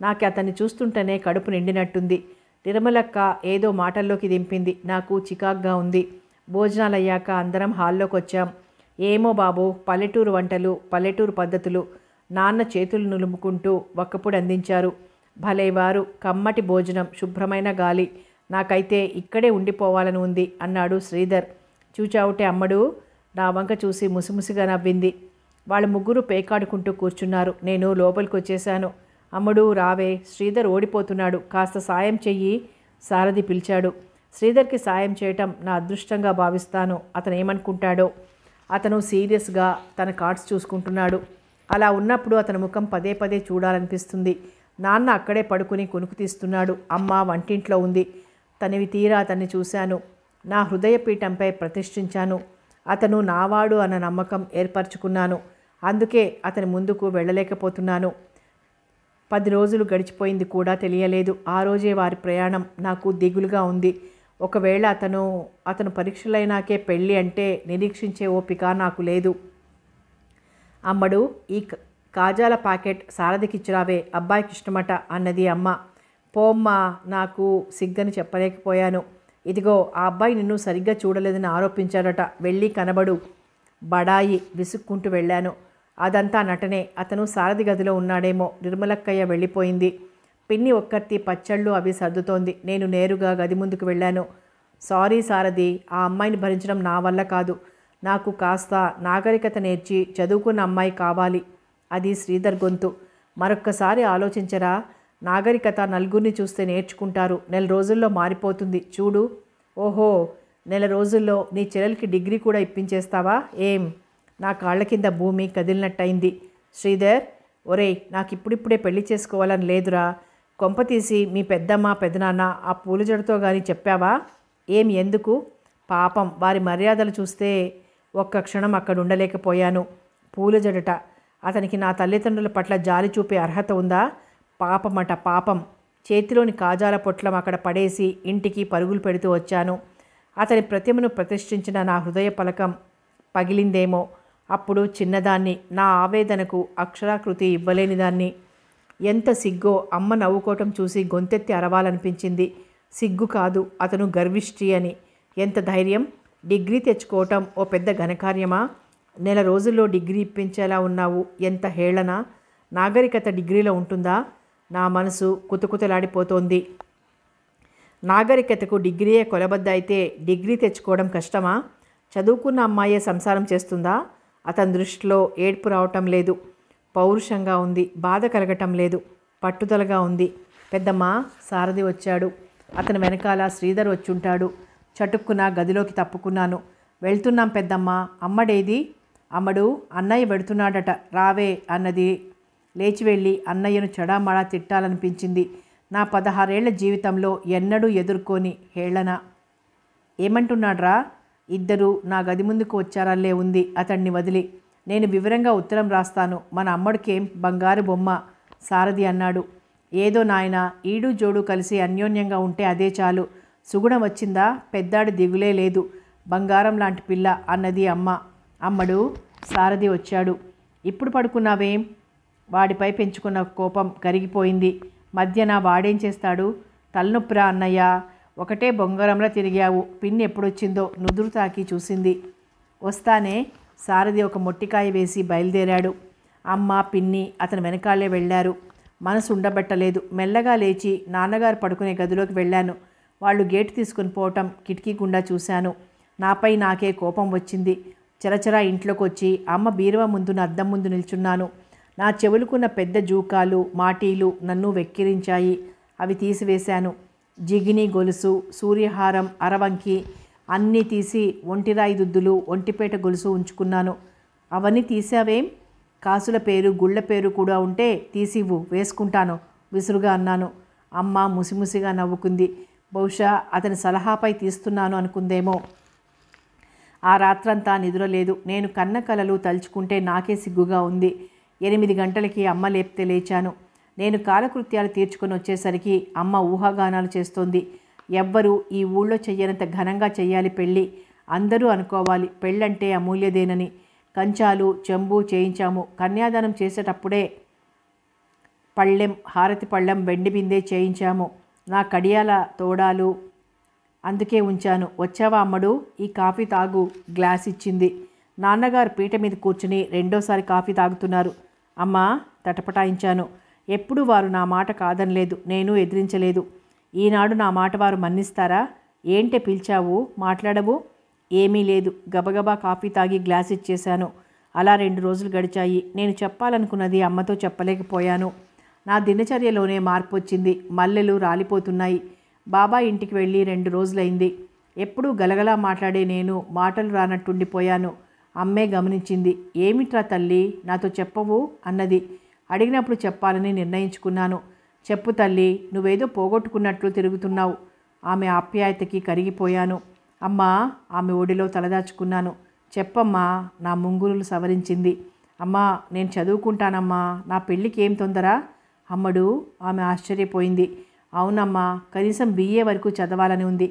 నాకు అతన్ని చూస్తుంటేనే కడుపు నిండినట్టుంది తిరుమలక్క ఏదో మాటల్లోకి దింపింది నాకు చికాగ్గా ఉంది భోజనాలయ్యాక అందరం హాల్లోకి వచ్చాం ఏమో బాబు పల్లెటూరు వంటలు పల్లెటూరు పద్ధతులు నాన్న చేతులు నులుముకుంటూ ఒక్కప్పుడు అందించారు భలేవారు కమ్మటి భోజనం శుభ్రమైన గాలి నాకైతే ఇక్కడే ఉండిపోవాలని ఉంది అన్నాడు శ్రీధర్ చూచావుటే అమ్మడు నా వంక చూసి ముసిముసిగా నవ్వింది వాళ్ళ ముగ్గురు పేకాడుకుంటూ కూర్చున్నారు నేను లోపలికి వచ్చేశాను అమ్ముడు రావే శ్రీధర్ ఓడిపోతున్నాడు కాస్త సాయం చెయ్యి సారథి పిలిచాడు శ్రీధర్కి సాయం చేయటం నా అదృష్టంగా భావిస్తాను అతను ఏమనుకుంటాడో అతను సీరియస్గా తన కార్డ్స్ చూసుకుంటున్నాడు అలా ఉన్నప్పుడు అతని ముఖం పదే పదే చూడాలనిపిస్తుంది నాన్న అక్కడే పడుకుని కొనుకు తీస్తున్నాడు అమ్మ వంటింట్లో ఉంది తనివి తీరా అతన్ని చూశాను నా హృదయపీఠంపై ప్రతిష్ఠించాను అతను నావాడు అన్న నమ్మకం ఏర్పరచుకున్నాను అందుకే అతని ముందుకు వెళ్ళలేకపోతున్నాను పది రోజులు గడిచిపోయింది కూడా తెలియలేదు ఆ రోజే వారి ప్రయాణం నాకు దిగులుగా ఉంది ఒకవేళ అతను అతను పరీక్షలైనాకే పెళ్ళి అంటే నిరీక్షించే ఓపిక నాకు లేదు అమ్మడు ఈ కాజాల ప్యాకెట్ సారథికిచ్చిరావే అబ్బాయికి ఇష్టమట అన్నది అమ్మ పోమ్మా నాకు సిగ్గని చెప్పలేకపోయాను ఇదిగో ఆ అబ్బాయి నిన్ను సరిగ్గా చూడలేదని ఆరోపించాడట వెళ్ళి కనబడు బడాయి విసుక్కుంటూ వెళ్ళాను అదంతా నటనే అతను సారథి గదిలో ఉన్నాడేమో నిర్మలక్కయ్య వెళ్ళిపోయింది పిన్ని ఒక్కర్తి పచ్చళ్ళు అవి సర్దుతోంది నేను నేరుగా గది ముందుకు వెళ్ళాను సారీ సారథి ఆ అమ్మాయిని భరించడం నా వల్ల కాదు నాకు కాస్త నాగరికత నేర్చి చదువుకున్న అమ్మాయి కావాలి అది శ్రీధర్ గొంతు మరొక్కసారి ఆలోచించరా నాగరికత నలుగురిని చూస్తే నేర్చుకుంటారు నెల రోజుల్లో మారిపోతుంది చూడు ఓహో నెల రోజుల్లో నీ చెల్లెలకి డిగ్రీ కూడా ఇప్పించేస్తావా ఏం నా కాళ్ళ కింద భూమి కదిలినట్టయింది శ్రీధర్ ఒరే నాకు ఇప్పుడిప్పుడే పెళ్లి చేసుకోవాలని లేదురా కొంప తీసి మీ పెద్దమ్మ పెదనాన్న ఆ పూల జడతో కానీ చెప్పావా ఏం ఎందుకు పాపం వారి మర్యాదలు చూస్తే ఒక్క క్షణం అక్కడ ఉండలేకపోయాను పూల జడట అతనికి నా తల్లిదండ్రుల పట్ల జాలి చూపే అర్హత ఉందా పాపమట పాపం చేతిలోని కాజాల పొట్లం అక్కడ పడేసి ఇంటికి పరుగులు పెడుతూ వచ్చాను అతని ప్రతిమను ప్రతిష్ఠించిన నా హృదయ పలకం పగిలిందేమో అప్పుడు చిన్నదాన్ని నా ఆవేదనకు అక్షరాకృతి ఇవ్వలేని దాన్ని ఎంత సిగ్గో అమ్మ నవ్వుకోవటం చూసి గొంతెత్తి అరవాలనిపించింది సిగ్గు కాదు అతను గర్విష్ఠి అని ఎంత ధైర్యం డిగ్రీ తెచ్చుకోవటం ఓ పెద్ద ఘనకార్యమా నెల రోజుల్లో డిగ్రీ ఇప్పించేలా ఉన్నావు ఎంత హేళన నాగరికత డిగ్రీలో ఉంటుందా నా మనసు కుతుకుతలాడిపోతోంది నాగరికతకు డిగ్రీయే కొలబద్ద అయితే డిగ్రీ తెచ్చుకోవడం కష్టమా చదువుకున్న అమ్మాయే సంసారం చేస్తుందా అతని దృష్టిలో ఏడ్పు రావటం లేదు పౌరుషంగా ఉంది బాధ కలగటం లేదు పట్టుదలగా ఉంది పెద్దమ్మా సారథి వచ్చాడు అతని వెనకాల శ్రీధర్ వచ్చుంటాడు చటుక్కున గదిలోకి తప్పుకున్నాను వెళ్తున్నాం పెద్దమ్మ అమ్మడేది అమ్మడు అన్నయ్య పెడుతున్నాడట రావే అన్నది లేచి వెళ్ళి అన్నయ్యను చెడామడా తిట్టాలనిపించింది నా పదహారేళ్ల జీవితంలో ఎన్నడూ ఎదుర్కొని హేళన ఏమంటున్నాడ్రా ఇద్దరు నా గది ముందుకు వచ్చారల్లే ఉంది అతన్ని వదిలి నేను వివరంగా ఉత్తరం రాస్తాను మన అమ్మడికేం బంగారు బొమ్మ సారథి అన్నాడు ఏదో నాయన ఈడు జోడు కలిసి అన్యోన్యంగా ఉంటే అదే చాలు సుగుణం వచ్చిందా పెద్దాడు దిగులే లేదు బంగారం లాంటి పిల్ల అన్నది అమ్మ అమ్మడు సారథి వచ్చాడు ఇప్పుడు పడుకున్నావేం వాడిపై పెంచుకున్న కోపం కరిగిపోయింది మధ్యన వాడేం చేస్తాడు తలనొప్పిరా అన్నయ్య ఒకటే బొంగరంలో తిరిగావు పిన్ ఎప్పుడొచ్చిందో నుదురు తాకి చూసింది వస్తానే సారథి ఒక మొట్టికాయ వేసి బయలుదేరాడు అమ్మ పిన్ని అతని వెనకాలే వెళ్ళారు మనసు ఉండబట్టలేదు మెల్లగా లేచి నాన్నగారు పడుకునే గదిలోకి వెళ్ళాను వాళ్ళు గేటు తీసుకుని పోవటం కిటికీ గుండా చూశాను నాపై నాకే కోపం వచ్చింది చరచరా ఇంట్లోకి వచ్చి అమ్మ బీరువా ముందున అద్దం ముందు నిల్చున్నాను నా చెవులుకున్న పెద్ద జూకాలు మాటీలు నన్ను వెక్కిరించాయి అవి తీసివేశాను జిగిని గొలుసు సూర్యహారం అరవంకి అన్నీ తీసి ఒంటిరాయి దుద్దులు ఒంటిపేట గొలుసు ఉంచుకున్నాను అవన్నీ తీసావేం కాసుల పేరు గుళ్ళ పేరు కూడా ఉంటే తీసివ్వు వేసుకుంటాను విసురుగా అన్నాను అమ్మ ముసిముసిగా నవ్వుకుంది బహుశా అతని సలహాపై తీస్తున్నాను అనుకుందేమో ఆ రాత్రంతా నిద్రలేదు నేను కన్న కలలు తలుచుకుంటే నాకే సిగ్గుగా ఉంది ఎనిమిది గంటలకి అమ్మ లేపితే లేచాను నేను కాలకృత్యాలు తీర్చుకొని వచ్చేసరికి అమ్మ ఊహాగానాలు చేస్తోంది ఎవ్వరూ ఈ ఊళ్ళో చెయ్యనంత ఘనంగా చెయ్యాలి పెళ్ళి అందరూ అనుకోవాలి పెళ్ళంటే అమూల్యదేనని కంచాలు చెంబు చేయించాము కన్యాదానం చేసేటప్పుడే పళ్ళెం హారతి పళ్ళెం వెండి బిందే చేయించాము నా కడియాల తోడాలు అందుకే ఉంచాను వచ్చావా అమ్మడు ఈ కాఫీ తాగు గ్లాస్ ఇచ్చింది నాన్నగారు పీట మీద కూర్చుని రెండోసారి కాఫీ తాగుతున్నారు అమ్మ తటపటాయించాను ఎప్పుడు వారు నా మాట కాదనలేదు నేను ఎదిరించలేదు ఈనాడు నా మాట వారు మన్నిస్తారా ఏంటే పిలిచావు మాట్లాడవు ఏమీ లేదు గబగబా కాఫీ తాగి గ్లాస్ ఇచ్చేశాను అలా రెండు రోజులు గడిచాయి నేను చెప్పాలనుకున్నది అమ్మతో చెప్పలేకపోయాను నా దినచర్యలోనే మార్పు వచ్చింది మల్లెలు రాలిపోతున్నాయి బాబా ఇంటికి వెళ్ళి రెండు రోజులైంది ఎప్పుడూ గలగలా మాట్లాడే నేను మాటలు రానట్టుండిపోయాను అమ్మే గమనించింది ఏమిట్రా తల్లి నాతో చెప్పవు అన్నది అడిగినప్పుడు చెప్పాలని నిర్ణయించుకున్నాను చెప్పు తల్లి నువ్వేదో పోగొట్టుకున్నట్లు తిరుగుతున్నావు ఆమె ఆప్యాయతకి కరిగిపోయాను అమ్మా ఆమె ఒడిలో తలదాచుకున్నాను చెప్పమ్మా నా ముంగురులు సవరించింది అమ్మా నేను చదువుకుంటానమ్మా నా పెళ్ళికి ఏం తొందర అమ్మడు ఆమె ఆశ్చర్యపోయింది అవునమ్మా కనీసం బిఏ వరకు చదవాలని ఉంది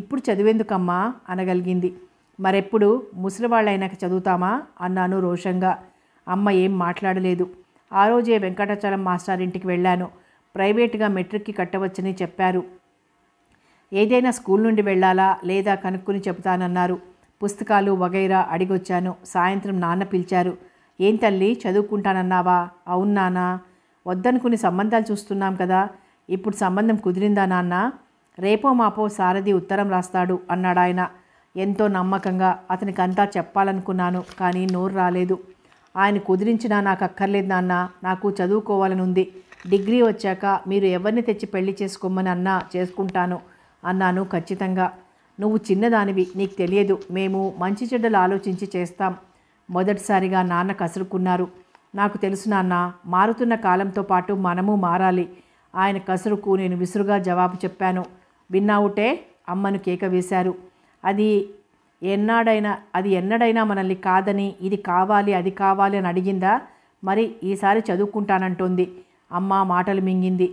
ఇప్పుడు చదివేందుకమ్మా అనగలిగింది మరెప్పుడు ముసలివాళ్ళైనాక చదువుతామా అన్నాను రోషంగా అమ్మ ఏం మాట్లాడలేదు ఆ రోజే వెంకటాచలం మాస్టర్ ఇంటికి వెళ్ళాను ప్రైవేటుగా మెట్రిక్కి కట్టవచ్చని చెప్పారు ఏదైనా స్కూల్ నుండి వెళ్ళాలా లేదా కనుక్కుని చెబుతానన్నారు పుస్తకాలు వగైరా అడిగొచ్చాను సాయంత్రం నాన్న పిలిచారు ఏం తల్లి చదువుకుంటానన్నావా అవునానా వద్దనుకుని సంబంధాలు చూస్తున్నాం కదా ఇప్పుడు సంబంధం కుదిరిందా నాన్న రేపో మాపో సారథి ఉత్తరం రాస్తాడు అన్నాడు ఆయన ఎంతో నమ్మకంగా అతనికి అంతా చెప్పాలనుకున్నాను కానీ నోరు రాలేదు ఆయన కుదిరించినా నాకు అక్కర్లేదు నాన్న నాకు చదువుకోవాలని ఉంది డిగ్రీ వచ్చాక మీరు ఎవరిని తెచ్చి పెళ్లి చేసుకోమని అన్నా చేసుకుంటాను అన్నాను ఖచ్చితంగా నువ్వు చిన్నదానివి నీకు తెలియదు మేము మంచి చెడ్డలు ఆలోచించి చేస్తాం మొదటిసారిగా నాన్న కసురుకున్నారు నాకు తెలుసు నాన్న మారుతున్న కాలంతో పాటు మనము మారాలి ఆయన కసురుకు నేను విసురుగా జవాబు చెప్పాను విన్నావుటే అమ్మను కేక వేశారు అది ఎన్నాడైనా అది ఎన్నడైనా మనల్ని కాదని ఇది కావాలి అది కావాలి అని అడిగిందా మరి ఈసారి చదువుకుంటానంటోంది అమ్మ మాటలు మింగింది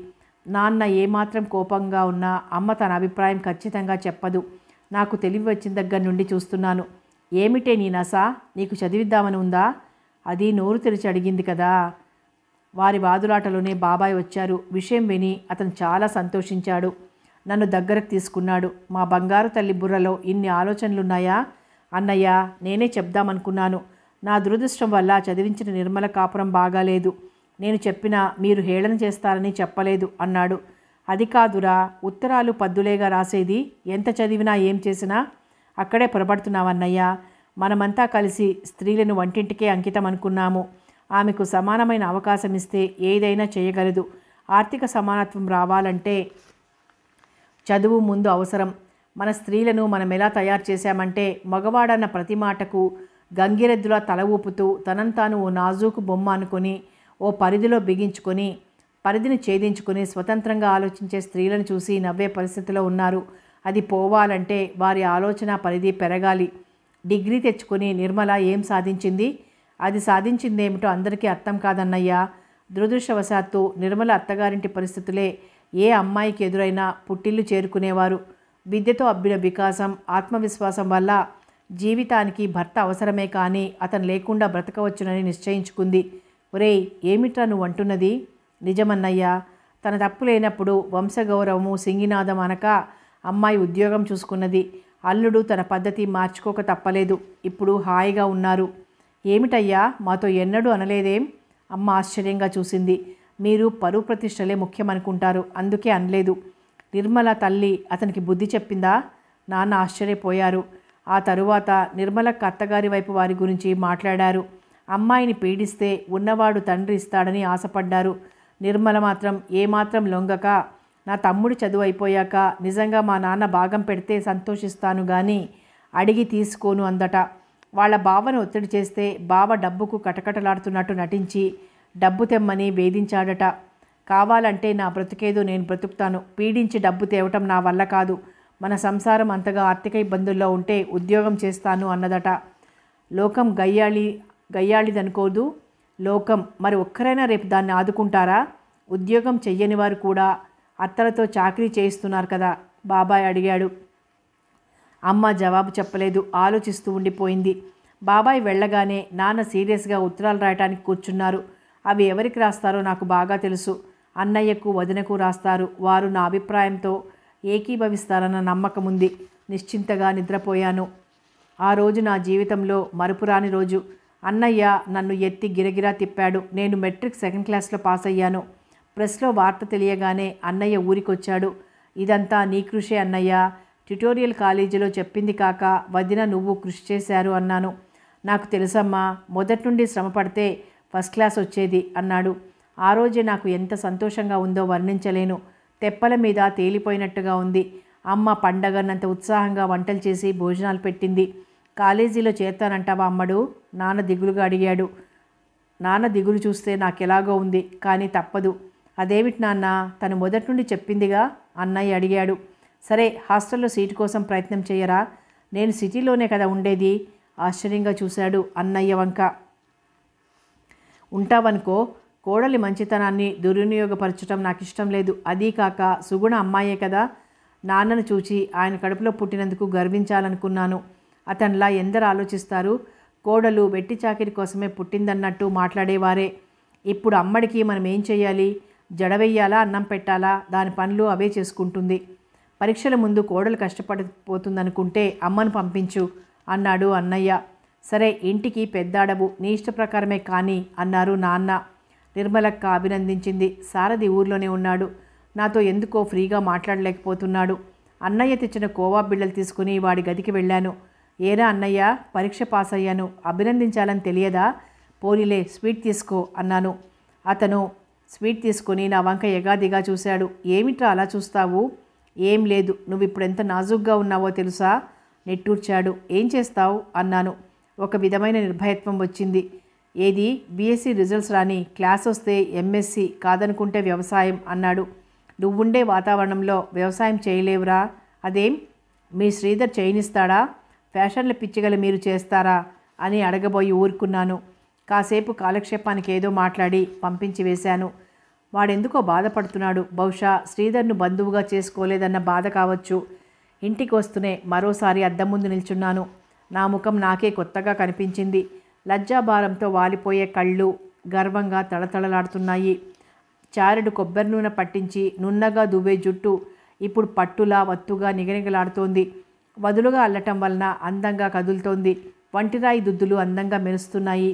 నాన్న ఏమాత్రం కోపంగా ఉన్నా అమ్మ తన అభిప్రాయం ఖచ్చితంగా చెప్పదు నాకు తెలివి వచ్చిన దగ్గర నుండి చూస్తున్నాను ఏమిటే నీ నసా నీకు చదివిద్దామని ఉందా అది నోరు తెరిచి అడిగింది కదా వారి వాదులాటలోనే బాబాయ్ వచ్చారు విషయం విని అతను చాలా సంతోషించాడు నన్ను దగ్గరకు తీసుకున్నాడు మా బంగారు తల్లి బుర్రలో ఇన్ని ఆలోచనలున్నాయా అన్నయ్య నేనే చెప్దామనుకున్నాను నా దురదృష్టం వల్ల చదివించిన నిర్మల కాపురం బాగాలేదు నేను చెప్పినా మీరు హేళన చేస్తారని చెప్పలేదు అన్నాడు అది కాదురా ఉత్తరాలు పద్దులేగా రాసేది ఎంత చదివినా ఏం చేసినా అక్కడే పొరబడుతున్నావన్నయ్య మనమంతా కలిసి స్త్రీలను వంటింటికే అంకితం అనుకున్నాము ఆమెకు సమానమైన అవకాశం ఇస్తే ఏదైనా చేయగలదు ఆర్థిక సమానత్వం రావాలంటే చదువు ముందు అవసరం మన స్త్రీలను మనం ఎలా తయారు చేశామంటే మగవాడన్న ప్రతి మాటకు గంగిరెద్దులా తల ఊపుతూ తనను తాను ఓ నాజూకు బొమ్మ అనుకొని ఓ పరిధిలో బిగించుకొని పరిధిని ఛేదించుకుని స్వతంత్రంగా ఆలోచించే స్త్రీలను చూసి నవ్వే పరిస్థితిలో ఉన్నారు అది పోవాలంటే వారి ఆలోచన పరిధి పెరగాలి డిగ్రీ తెచ్చుకొని నిర్మల ఏం సాధించింది అది సాధించిందేమిటో అందరికీ అర్థం కాదన్నయ్యా దురదృష్టవశాత్తు నిర్మల అత్తగారింటి పరిస్థితులే ఏ అమ్మాయికి ఎదురైనా పుట్టిల్లు చేరుకునేవారు విద్యతో అబ్బిన వికాసం ఆత్మవిశ్వాసం వల్ల జీవితానికి భర్త అవసరమే కానీ అతను లేకుండా బ్రతకవచ్చునని నిశ్చయించుకుంది ఒరే ఏమిట్రా నువ్వు అంటున్నది నిజమన్నయ్యా తన తప్పు లేనప్పుడు వంశగౌరవము సింగినాదం అనక అమ్మాయి ఉద్యోగం చూసుకున్నది అల్లుడు తన పద్ధతి మార్చుకోక తప్పలేదు ఇప్పుడు హాయిగా ఉన్నారు ఏమిటయ్యా మాతో ఎన్నడూ అనలేదేం అమ్మ ఆశ్చర్యంగా చూసింది మీరు పరువు ప్రతిష్టలే ముఖ్యం అనుకుంటారు అందుకే అనలేదు నిర్మల తల్లి అతనికి బుద్ధి చెప్పిందా నాన్న ఆశ్చర్యపోయారు ఆ తరువాత నిర్మల కత్తగారి వైపు వారి గురించి మాట్లాడారు అమ్మాయిని పీడిస్తే ఉన్నవాడు తండ్రి ఇస్తాడని ఆశపడ్డారు నిర్మల మాత్రం ఏమాత్రం లొంగక నా తమ్ముడు చదువు అయిపోయాక నిజంగా మా నాన్న భాగం పెడితే సంతోషిస్తాను కానీ అడిగి తీసుకోను అందట వాళ్ళ బావను ఒత్తిడి చేస్తే బావ డబ్బుకు కటకటలాడుతున్నట్టు నటించి డబ్బు తెమ్మని వేధించాడట కావాలంటే నా బ్రతికేదో నేను బ్రతుకుతాను పీడించి డబ్బు తేవటం నా వల్ల కాదు మన సంసారం అంతగా ఆర్థిక ఇబ్బందుల్లో ఉంటే ఉద్యోగం చేస్తాను అన్నదట లోకం గయ్యాళి గయ్యాళిదనుకోదు లోకం మరి ఒక్కరైనా రేపు దాన్ని ఆదుకుంటారా ఉద్యోగం చెయ్యని వారు కూడా అత్తలతో చాకరీ చేయిస్తున్నారు కదా బాబాయ్ అడిగాడు అమ్మ జవాబు చెప్పలేదు ఆలోచిస్తూ ఉండిపోయింది బాబాయ్ వెళ్ళగానే నాన్న సీరియస్గా ఉత్తరాలు రాయటానికి కూర్చున్నారు అవి ఎవరికి రాస్తారో నాకు బాగా తెలుసు అన్నయ్యకు వదినకు రాస్తారు వారు నా అభిప్రాయంతో ఏకీభవిస్తారన్న నమ్మకం ఉంది నిశ్చింతగా నిద్రపోయాను ఆ రోజు నా జీవితంలో మరుపురాని రోజు అన్నయ్య నన్ను ఎత్తి గిరగిరా తిప్పాడు నేను మెట్రిక్ సెకండ్ క్లాస్లో పాస్ అయ్యాను ప్రెస్లో వార్త తెలియగానే అన్నయ్య ఊరికొచ్చాడు ఇదంతా నీ కృషే అన్నయ్య ట్యుటోరియల్ కాలేజీలో చెప్పింది కాక వదిన నువ్వు కృషి చేశారు అన్నాను నాకు తెలుసమ్మా మొదటి నుండి శ్రమపడితే ఫస్ట్ క్లాస్ వచ్చేది అన్నాడు ఆ రోజే నాకు ఎంత సంతోషంగా ఉందో వర్ణించలేను తెప్పల మీద తేలిపోయినట్టుగా ఉంది అమ్మ పండగన్నంత ఉత్సాహంగా వంటలు చేసి భోజనాలు పెట్టింది కాలేజీలో చేర్తానంటావా అమ్మడు నాన్న దిగులుగా అడిగాడు నాన్న దిగులు చూస్తే నాకెలాగో ఉంది కానీ తప్పదు అదేమిటి నాన్న తను మొదటి నుండి చెప్పిందిగా అన్నయ్య అడిగాడు సరే హాస్టల్లో సీటు కోసం ప్రయత్నం చేయరా నేను సిటీలోనే కదా ఉండేది ఆశ్చర్యంగా చూశాడు అన్నయ్య వంక ఉంటావనుకో కోడలి మంచితనాన్ని దుర్వినియోగపరచడం నాకు ఇష్టం లేదు అదీ కాక సుగుణ అమ్మాయే కదా నాన్నను చూచి ఆయన కడుపులో పుట్టినందుకు గర్వించాలనుకున్నాను అతనిలా ఎందరు ఆలోచిస్తారు కోడలు వెట్టి చాకిరి కోసమే పుట్టిందన్నట్టు మాట్లాడేవారే ఇప్పుడు అమ్మడికి మనం ఏం చేయాలి జడవెయ్యాలా అన్నం పెట్టాలా దాని పనులు అవే చేసుకుంటుంది పరీక్షల ముందు కోడలు కష్టపడిపోతుందనుకుంటే అమ్మను పంపించు అన్నాడు అన్నయ్య సరే ఇంటికి పెద్దాడవు నీ ఇష్ట ప్రకారమే కానీ అన్నారు నాన్న నిర్మలక్క అభినందించింది సారథి ఊర్లోనే ఉన్నాడు నాతో ఎందుకో ఫ్రీగా మాట్లాడలేకపోతున్నాడు అన్నయ్య తెచ్చిన కోవా బిళ్ళలు తీసుకుని వాడి గదికి వెళ్ళాను ఏరా అన్నయ్య పరీక్ష పాస్ అయ్యాను అభినందించాలని తెలియదా పోలీలే స్వీట్ తీసుకో అన్నాను అతను స్వీట్ తీసుకుని నా వంక ఎగాదిగా చూశాడు ఏమిట్రా అలా చూస్తావు ఏం లేదు నువ్వు ఇప్పుడు ఎంత నాజుగ్గా ఉన్నావో తెలుసా నెట్టూర్చాడు ఏం చేస్తావు అన్నాను ఒక విధమైన నిర్భయత్వం వచ్చింది ఏది బీఎస్సీ రిజల్ట్స్ రాని క్లాస్ వస్తే ఎంఎస్సి కాదనుకుంటే వ్యవసాయం అన్నాడు నువ్వుండే వాతావరణంలో వ్యవసాయం చేయలేవురా అదేం మీ శ్రీధర్ చేయనిస్తాడా ఫ్యాషన్ల పిచ్చిగల మీరు చేస్తారా అని అడగబోయి ఊరుకున్నాను కాసేపు కాలక్షేపానికి ఏదో మాట్లాడి పంపించి వేశాను వాడెందుకో బాధపడుతున్నాడు బహుశా శ్రీధర్ను బంధువుగా చేసుకోలేదన్న బాధ కావచ్చు ఇంటికి వస్తూనే మరోసారి అద్దం ముందు నిల్చున్నాను నా ముఖం నాకే కొత్తగా కనిపించింది లజ్జాభారంతో వాలిపోయే కళ్ళు గర్వంగా తళతళలాడుతున్నాయి చారెడు కొబ్బరి నూనె పట్టించి నున్నగా దువ్వే జుట్టు ఇప్పుడు పట్టులా వత్తుగా నిగనిగలాడుతోంది వదులుగా అల్లటం వలన అందంగా కదులుతోంది వంటిరాయి దుద్దులు అందంగా మెరుస్తున్నాయి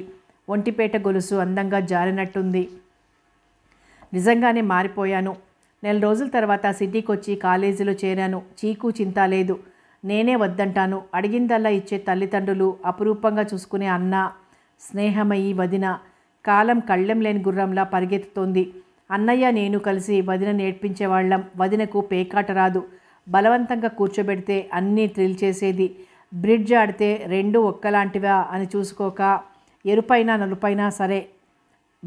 ఒంటిపేట గొలుసు అందంగా జారినట్టుంది నిజంగానే మారిపోయాను నెల రోజుల తర్వాత సిటీకి వచ్చి కాలేజీలో చేరాను చీకు చింత లేదు నేనే వద్దంటాను అడిగిందల్లా ఇచ్చే తల్లిదండ్రులు అపురూపంగా చూసుకునే అన్న స్నేహమయ్యి వదిన కాలం కళ్ళెం లేని గుర్రంలా పరిగెత్తుతోంది అన్నయ్య నేను కలిసి వదిన నేర్పించేవాళ్లం వదినకు పేకాట రాదు బలవంతంగా కూర్చోబెడితే అన్నీ థ్రిల్ చేసేది బ్రిడ్జ్ ఆడితే రెండు ఒక్కలాంటివా అని చూసుకోక ఎరుపైనా నలుపైనా సరే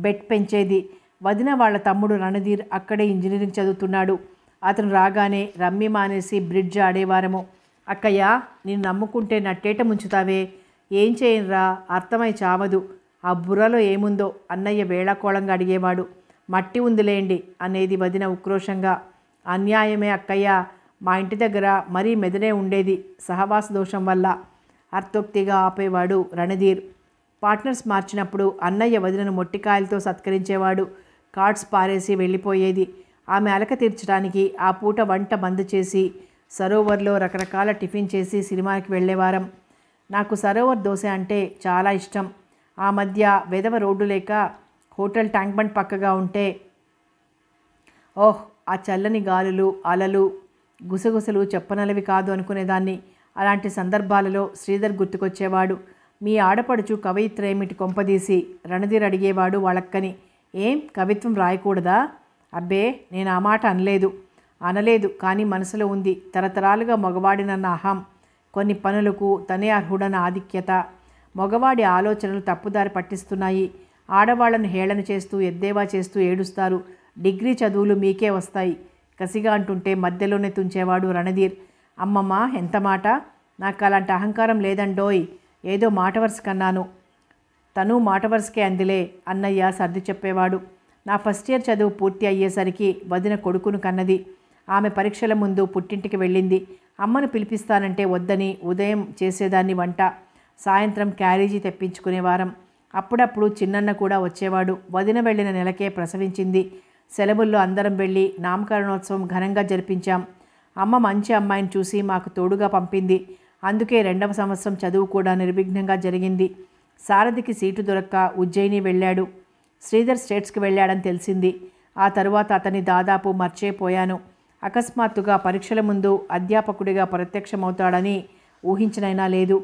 బెట్ పెంచేది వదిన వాళ్ళ తమ్ముడు రణధీర్ అక్కడే ఇంజనీరింగ్ చదువుతున్నాడు అతను రాగానే రమ్మి మానేసి బ్రిడ్జ్ ఆడేవారము అక్కయ్య నేను నమ్ముకుంటే నట్టేట ముంచుతావే ఏం చేయనురా అర్థమై చావదు ఆ బుర్రలో ఏముందో అన్నయ్య వేళాకోళంగా అడిగేవాడు మట్టి ఉందిలేండి అనేది వదిన ఉక్రోషంగా అన్యాయమే అక్కయ్య మా ఇంటి దగ్గర మరీ మెదనే ఉండేది సహవాస దోషం వల్ల అర్థోక్తిగా ఆపేవాడు రణధీర్ పార్ట్నర్స్ మార్చినప్పుడు అన్నయ్య వదినను మొట్టికాయలతో సత్కరించేవాడు కార్డ్స్ పారేసి వెళ్ళిపోయేది ఆమె అలక తీర్చడానికి ఆ పూట వంట బంద్ చేసి సరోవర్లో రకరకాల టిఫిన్ చేసి సినిమాకి వెళ్ళేవారం నాకు సరోవర్ దోశ అంటే చాలా ఇష్టం ఆ మధ్య వెదవ రోడ్డు లేక హోటల్ ట్యాంక్ బండ్ పక్కగా ఉంటే ఓహ్ ఆ చల్లని గాలులు అలలు గుసగుసలు చెప్పనలవి కాదు అనుకునేదాన్ని అలాంటి సందర్భాలలో శ్రీధర్ గుర్తుకొచ్చేవాడు మీ ఆడపడుచు కవయిత్రేమిటి కొంపదీసి రణధీర్ అడిగేవాడు వాళ్ళక్కని ఏం కవిత్వం రాయకూడదా అబ్బే నేను ఆ మాట అనలేదు అనలేదు కానీ మనసులో ఉంది తరతరాలుగా మగవాడినన్న అహం కొన్ని పనులకు తనే అర్హుడన్న ఆధిక్యత మగవాడి ఆలోచనలు తప్పుదారి పట్టిస్తున్నాయి ఆడవాళ్లను హేళన చేస్తూ ఎద్దేవా చేస్తూ ఏడుస్తారు డిగ్రీ చదువులు మీకే వస్తాయి కసిగా అంటుంటే మధ్యలోనే తుంచేవాడు రణధీర్ అమ్మమ్మ ఎంత మాట నాకు అలాంటి అహంకారం లేదండోయ్ ఏదో మాట కన్నాను తను మాట వరుసకే అందిలే అన్నయ్య సర్ది చెప్పేవాడు నా ఫస్ట్ ఇయర్ చదువు పూర్తి అయ్యేసరికి వదిన కొడుకును కన్నది ఆమె పరీక్షల ముందు పుట్టింటికి వెళ్ళింది అమ్మను పిలిపిస్తానంటే వద్దని ఉదయం చేసేదాన్ని వంట సాయంత్రం క్యారేజీ తెప్పించుకునేవారం అప్పుడప్పుడు చిన్నన్న కూడా వచ్చేవాడు వదిన వెళ్ళిన నెలకే ప్రసవించింది సెలవుల్లో అందరం వెళ్ళి నామకరణోత్సవం ఘనంగా జరిపించాం అమ్మ మంచి అమ్మాయిని చూసి మాకు తోడుగా పంపింది అందుకే రెండవ సంవత్సరం చదువు కూడా నిర్విఘ్నంగా జరిగింది సారథికి సీటు దొరక్క ఉజ్జయిని వెళ్ళాడు శ్రీధర్ స్టేట్స్కి వెళ్ళాడని తెలిసింది ఆ తరువాత అతన్ని దాదాపు మర్చేపోయాను అకస్మాత్తుగా పరీక్షల ముందు అధ్యాపకుడిగా ప్రత్యక్షమవుతాడని ఊహించనైనా లేదు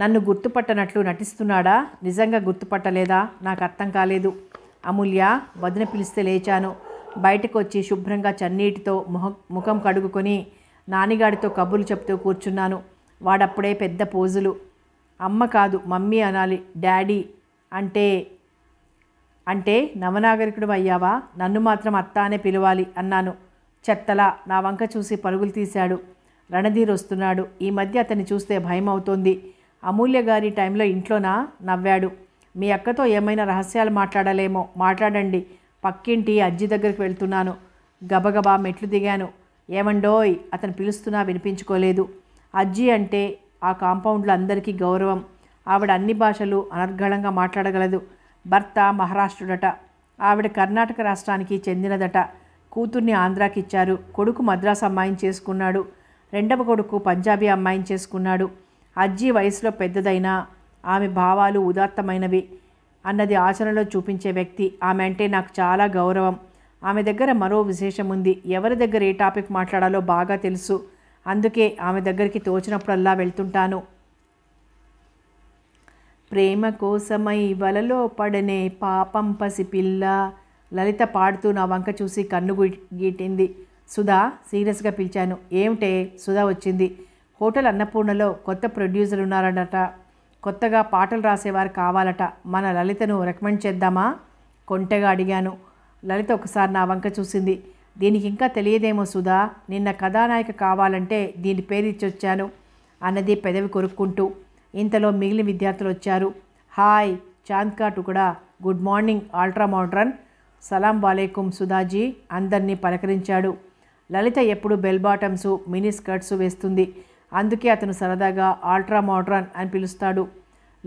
నన్ను గుర్తుపట్టనట్లు నటిస్తున్నాడా నిజంగా గుర్తుపట్టలేదా నాకు అర్థం కాలేదు అమూల్య వదిన పిలిస్తే లేచాను బయటకు వచ్చి శుభ్రంగా చన్నీటితో ముఖం ముఖం కడుగుకొని నానిగాడితో కబుర్లు చెప్తూ కూర్చున్నాను వాడప్పుడే పెద్ద పోజులు అమ్మ కాదు మమ్మీ అనాలి డాడీ అంటే అంటే నవనాగరికుడు అయ్యావా నన్ను మాత్రం అత్త అనే పిలవాలి అన్నాను చెత్తలా నా వంక చూసి పరుగులు తీశాడు రణధీర్ వస్తున్నాడు ఈ మధ్య అతన్ని చూస్తే భయం అవుతోంది అమూల్య గారి టైంలో ఇంట్లోనా నవ్వాడు మీ అక్కతో ఏమైనా రహస్యాలు మాట్లాడలేమో మాట్లాడండి పక్కింటి అజ్జి దగ్గరికి వెళ్తున్నాను గబగబా మెట్లు దిగాను ఏమండోయ్ అతను పిలుస్తున్నా వినిపించుకోలేదు అజ్జి అంటే ఆ కాంపౌండ్లో అందరికీ గౌరవం ఆవిడ అన్ని భాషలు అనర్ఘళంగా మాట్లాడగలదు భర్త మహారాష్ట్రుడట ఆవిడ కర్ణాటక రాష్ట్రానికి చెందినదట కూతుర్ని ఆంధ్రాకి ఇచ్చారు కొడుకు మద్రాసు అమ్మాయిని చేసుకున్నాడు రెండవ కొడుకు పంజాబీ అమ్మాయిని చేసుకున్నాడు అజ్జీ వయసులో పెద్దదైనా ఆమె భావాలు ఉదాత్తమైనవి అన్నది ఆచరణలో చూపించే వ్యక్తి ఆమె అంటే నాకు చాలా గౌరవం ఆమె దగ్గర మరో విశేషం ఉంది ఎవరి దగ్గర ఏ టాపిక్ మాట్లాడాలో బాగా తెలుసు అందుకే ఆమె దగ్గరికి తోచినప్పుడల్లా వెళ్తుంటాను ప్రేమ కోసమై వలలో పడనే పాపం పసిపిల్ల లలిత పాడుతూ నా వంక చూసి కన్ను గీటింది సుధా సీరియస్గా పిలిచాను ఏమిటే సుధా వచ్చింది హోటల్ అన్నపూర్ణలో కొత్త ప్రొడ్యూసర్లు ఉన్నారట కొత్తగా పాటలు రాసేవారు కావాలట మన లలితను రికమెండ్ చేద్దామా కొంటెగా అడిగాను లలిత ఒకసారి నా వంక చూసింది దీనికి ఇంకా తెలియదేమో సుధా నిన్న కథానాయిక కావాలంటే దీని పేరు ఇచ్చొచ్చాను అన్నది పెదవి కొరుక్కుంటూ ఇంతలో మిగిలిన విద్యార్థులు వచ్చారు హాయ్ చాంద్కా టుకుడా గుడ్ మార్నింగ్ అల్ట్రా మోడ్రన్ సలాం వాలేకుం సుధాజీ అందరినీ పలకరించాడు లలిత ఎప్పుడు బెల్ బాటమ్స్ మినీ స్కర్ట్స్ వేస్తుంది అందుకే అతను సరదాగా ఆల్ట్రా మోడ్రన్ అని పిలుస్తాడు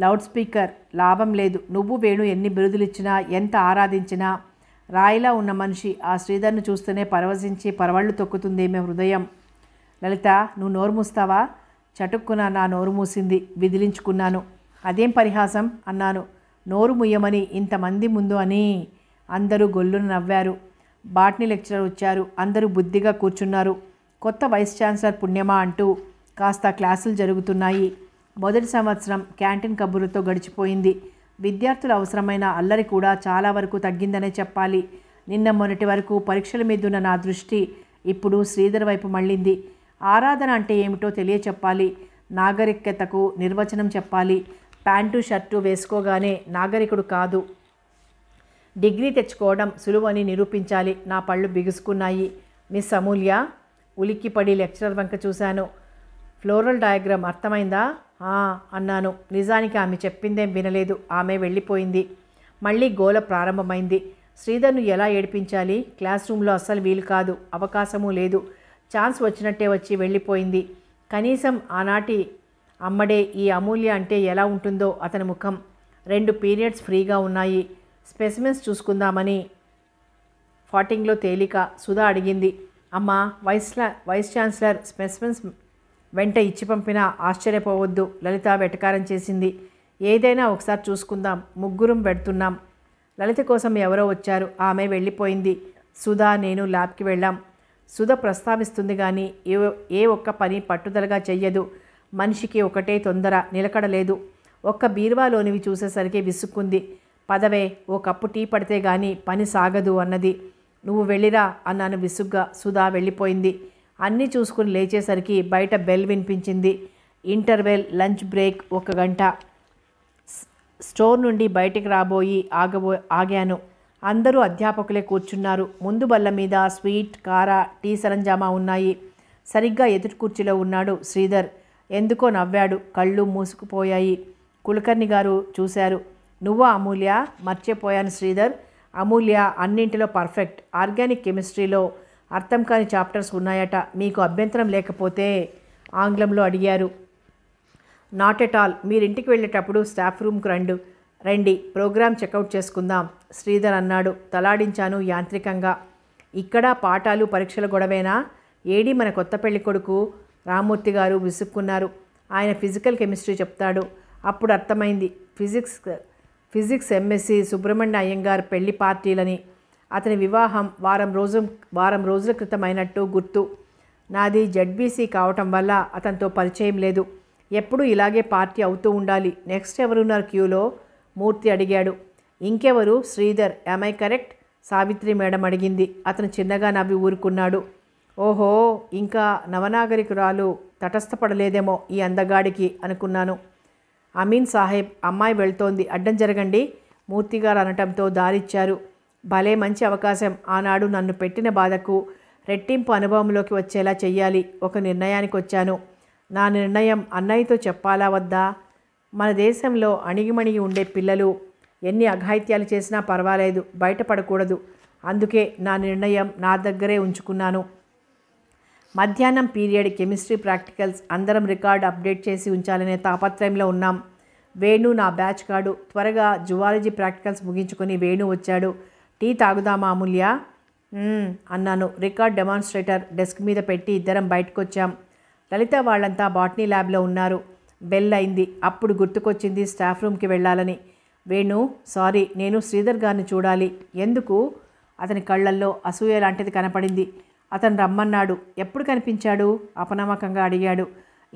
లౌడ్ స్పీకర్ లాభం లేదు నువ్వు వేణు ఎన్ని బిరుదులిచ్చినా ఎంత ఆరాధించినా రాయిలా ఉన్న మనిషి ఆ శ్రీధర్ను చూస్తేనే పరవశించి పరవళ్ళు తొక్కుతుందేమే హృదయం లలిత నువ్వు నోరు మూస్తావా చటుక్కున నా నోరు మూసింది విదిలించుకున్నాను అదేం పరిహాసం అన్నాను నోరు ముయ్యమని ఇంతమంది ముందు అని అందరూ గొల్లును నవ్వారు బాట్నీ లెక్చరర్ వచ్చారు అందరూ బుద్ధిగా కూర్చున్నారు కొత్త వైస్ ఛాన్సలర్ పుణ్యమా అంటూ కాస్త క్లాసులు జరుగుతున్నాయి మొదటి సంవత్సరం క్యాంటీన్ కబుర్లతో గడిచిపోయింది విద్యార్థులు అవసరమైన అల్లరి కూడా చాలా వరకు తగ్గిందనే చెప్పాలి నిన్న మొన్నటి వరకు పరీక్షల మీద ఉన్న నా దృష్టి ఇప్పుడు శ్రీధర్ వైపు మళ్ళింది ఆరాధన అంటే ఏమిటో తెలియచెప్పాలి నాగరికతకు నిర్వచనం చెప్పాలి ప్యాంటు షర్టు వేసుకోగానే నాగరికుడు కాదు డిగ్రీ తెచ్చుకోవడం సులువని నిరూపించాలి నా పళ్ళు బిగుసుకున్నాయి మిస్ అమూల్య ఉలిక్కిపడి లెక్చరర్ వంక చూశాను ఫ్లోరల్ డయాగ్రామ్ అర్థమైందా అన్నాను నిజానికి ఆమె చెప్పిందేం వినలేదు ఆమె వెళ్ళిపోయింది మళ్ళీ గోల ప్రారంభమైంది శ్రీధర్ను ఎలా ఏడిపించాలి క్లాస్ రూమ్లో అస్సలు వీలు కాదు అవకాశము లేదు ఛాన్స్ వచ్చినట్టే వచ్చి వెళ్ళిపోయింది కనీసం ఆనాటి అమ్మడే ఈ అమూల్య అంటే ఎలా ఉంటుందో అతని ముఖం రెండు పీరియడ్స్ ఫ్రీగా ఉన్నాయి స్పెసిమెన్స్ చూసుకుందామని ఫార్టింగ్లో తేలిక సుధా అడిగింది అమ్మ వైస్ వైస్ ఛాన్సలర్ స్పెసిమెన్స్ వెంట ఇచ్చి పంపినా ఆశ్చర్యపోవద్దు లలిత వెటకారం చేసింది ఏదైనా ఒకసారి చూసుకుందాం ముగ్గురం పెడుతున్నాం లలిత కోసం ఎవరో వచ్చారు ఆమె వెళ్ళిపోయింది సుధా నేను ల్యాబ్కి వెళ్ళాం సుధ ప్రస్తావిస్తుంది కానీ ఏ ఏ ఒక్క పని పట్టుదలగా చెయ్యదు మనిషికి ఒకటే తొందర నిలకడలేదు ఒక్క బీరువాలోనివి చూసేసరికి విసుక్కుంది పదవే ఓ కప్పు టీ పడితే గాని పని సాగదు అన్నది నువ్వు వెళ్ళిరా అన్నాను విసుగ్గా సుధా వెళ్ళిపోయింది అన్నీ చూసుకుని లేచేసరికి బయట బెల్ వినిపించింది ఇంటర్వెల్ లంచ్ బ్రేక్ ఒక గంట స్టోర్ నుండి బయటికి రాబోయి ఆగబో ఆగాను అందరూ అధ్యాపకులే కూర్చున్నారు ముందు బల్ల మీద స్వీట్ కార టీ సరంజామా ఉన్నాయి సరిగ్గా ఎదుటి కుర్చీలో ఉన్నాడు శ్రీధర్ ఎందుకో నవ్వాడు కళ్ళు మూసుకుపోయాయి కులకర్ణి గారు చూశారు నువ్వా అమూల్య మర్చిపోయాను శ్రీధర్ అమూల్య అన్నింటిలో పర్ఫెక్ట్ ఆర్గానిక్ కెమిస్ట్రీలో అర్థం కాని చాప్టర్స్ ఉన్నాయట మీకు అభ్యంతరం లేకపోతే ఆంగ్లంలో అడిగారు నాట్ ఎట్ ఆల్ మీరింటికి వెళ్ళేటప్పుడు స్టాఫ్ రూమ్కి రండు రండి ప్రోగ్రామ్ చెకౌట్ చేసుకుందాం శ్రీధర్ అన్నాడు తలాడించాను యాంత్రికంగా ఇక్కడ పాఠాలు పరీక్షల గొడవేనా ఏడి మన కొత్త పెళ్లి కొడుకు రామూర్తి గారు విసుక్కున్నారు ఆయన ఫిజికల్ కెమిస్ట్రీ చెప్తాడు అప్పుడు అర్థమైంది physics physics MSc Subrahmanya Iyengar పెళ్లి పార్టీలని అతని వివాహం వారం రోజు వారం రోజుల క్రితం అయినట్టు గుర్తు నాది జడ్బీసీ కావటం వల్ల అతనితో పరిచయం లేదు ఎప్పుడూ ఇలాగే పార్టీ అవుతూ ఉండాలి నెక్స్ట్ ఎవరున్నారు క్యూలో మూర్తి అడిగాడు ఇంకెవరు Sridhar I correct Savitri madam అడిగింది అతను చిన్నగా నవ్వి ఊరుకున్నాడు ఓహో ఇంకా నవనాగరికురాలు తటస్థపడలేదేమో ఈ అందగాడికి అనుకున్నాను అమీన్ సాహెబ్ అమ్మాయి వెళ్తోంది అడ్డం జరగండి మూర్తిగారు అనటంతో దారిచ్చారు భలే మంచి అవకాశం ఆనాడు నన్ను పెట్టిన బాధకు రెట్టింపు అనుభవంలోకి వచ్చేలా చెయ్యాలి ఒక నిర్ణయానికి వచ్చాను నా నిర్ణయం అన్నయ్యతో చెప్పాలా వద్దా మన దేశంలో అణిగిమణిగి ఉండే పిల్లలు ఎన్ని అఘాయిత్యాలు చేసినా పర్వాలేదు బయటపడకూడదు అందుకే నా నిర్ణయం నా దగ్గరే ఉంచుకున్నాను మధ్యాహ్నం పీరియడ్ కెమిస్ట్రీ ప్రాక్టికల్స్ అందరం రికార్డ్ అప్డేట్ చేసి ఉంచాలనే తాపత్రయంలో ఉన్నాం వేణు నా బ్యాచ్ కాడు త్వరగా జువాలజీ ప్రాక్టికల్స్ ముగించుకొని వేణు వచ్చాడు టీ తాగుదామా అమూల్య అన్నాను రికార్డ్ డెమాన్స్ట్రేటర్ డెస్క్ మీద పెట్టి ఇద్దరం బయటకొచ్చాం లలిత వాళ్ళంతా బాటనీ ల్యాబ్లో ఉన్నారు బెల్ అయింది అప్పుడు గుర్తుకొచ్చింది స్టాఫ్ రూమ్కి వెళ్ళాలని వేణు సారీ నేను శ్రీధర్ గారిని చూడాలి ఎందుకు అతని కళ్ళల్లో అసూయ లాంటిది కనపడింది అతను రమ్మన్నాడు ఎప్పుడు కనిపించాడు అపనమ్మకంగా అడిగాడు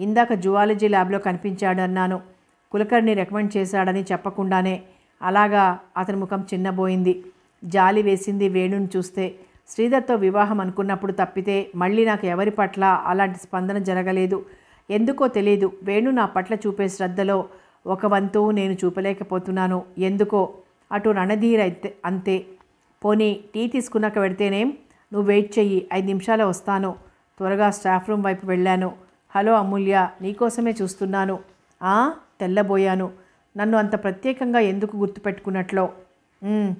ఇందాక జువాలజీ ల్యాబ్లో కనిపించాడు అన్నాను కులకర్ణి రికమెండ్ చేశాడని చెప్పకుండానే అలాగా అతని ముఖం చిన్నబోయింది జాలి వేసింది వేణుని చూస్తే శ్రీధర్తో వివాహం అనుకున్నప్పుడు తప్పితే మళ్ళీ నాకు ఎవరి పట్ల అలాంటి స్పందన జరగలేదు ఎందుకో తెలియదు వేణు నా పట్ల చూపే శ్రద్ధలో ఒక వంతు నేను చూపలేకపోతున్నాను ఎందుకో అటు రణధీర్ అయితే అంతే పోనీ టీ తీసుకున్నాక పెడితేనేం నువ్వు వెయిట్ చెయ్యి ఐదు నిమిషాలే వస్తాను త్వరగా స్టాఫ్ రూమ్ వైపు వెళ్ళాను హలో అమూల్య నీకోసమే చూస్తున్నాను ఆ తెల్లబోయాను నన్ను అంత ప్రత్యేకంగా ఎందుకు గుర్తుపెట్టుకున్నట్లో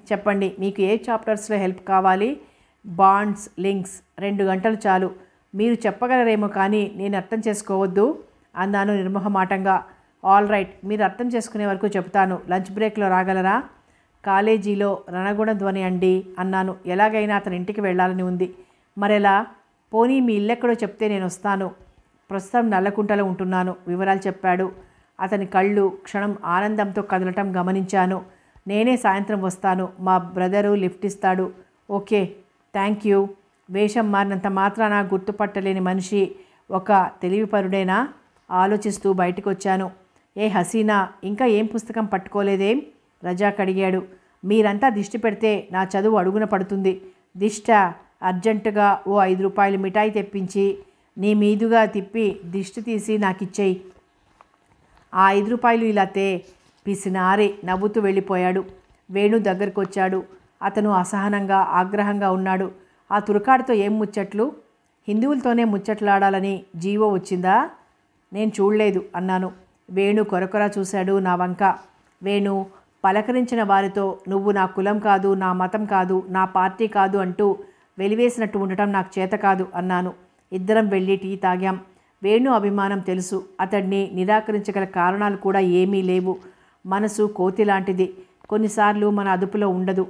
చెప్పండి మీకు ఏ చాప్టర్స్లో హెల్ప్ కావాలి బాండ్స్ లింక్స్ రెండు గంటలు చాలు మీరు చెప్పగలరేమో కానీ నేను అర్థం చేసుకోవద్దు అన్నాను నిర్మహమాటంగా ఆల్ రైట్ మీరు అర్థం చేసుకునే వరకు చెప్తాను లంచ్ బ్రేక్లో రాగలరా కాలేజీలో రణగుణ ధ్వని అండి అన్నాను ఎలాగైనా అతని ఇంటికి వెళ్ళాలని ఉంది మరెలా పోనీ మీ ఇల్లెక్కడో చెప్తే నేను వస్తాను ప్రస్తుతం నల్లకుంటలో ఉంటున్నాను వివరాలు చెప్పాడు అతని కళ్ళు క్షణం ఆనందంతో కదలటం గమనించాను నేనే సాయంత్రం వస్తాను మా బ్రదరు లిఫ్ట్ ఇస్తాడు ఓకే థ్యాంక్ యూ వేషం మారినంత మాత్రాన గుర్తుపట్టలేని మనిషి ఒక తెలివిపరుడేనా ఆలోచిస్తూ బయటకు వచ్చాను ఏ హసీనా ఇంకా ఏం పుస్తకం పట్టుకోలేదేం రజాక్ అడిగాడు మీరంతా దిష్టి పెడితే నా చదువు అడుగున పడుతుంది దిష్ట అర్జెంటుగా ఓ ఐదు రూపాయలు మిఠాయి తెప్పించి నీ మీదుగా తిప్పి దిష్టి తీసి నాకు ఇచ్చేయి ఆ ఐదు రూపాయలు ఇలా తే పిసినారి నవ్వుతూ వెళ్ళిపోయాడు వేణు దగ్గరకు వచ్చాడు అతను అసహనంగా ఆగ్రహంగా ఉన్నాడు ఆ తురకాడితో ఏం ముచ్చట్లు హిందువులతోనే ముచ్చట్లాడాలని జీవో వచ్చిందా నేను చూడలేదు అన్నాను వేణు కొరకొర చూశాడు నా వంక వేణు పలకరించిన వారితో నువ్వు నా కులం కాదు నా మతం కాదు నా పార్టీ కాదు అంటూ వెలివేసినట్టు ఉండటం నాకు చేత కాదు అన్నాను ఇద్దరం వెళ్ళి టీ తాగాం వేణు అభిమానం తెలుసు అతడిని నిరాకరించగల కారణాలు కూడా ఏమీ లేవు మనసు కోతి లాంటిది కొన్నిసార్లు మన అదుపులో ఉండదు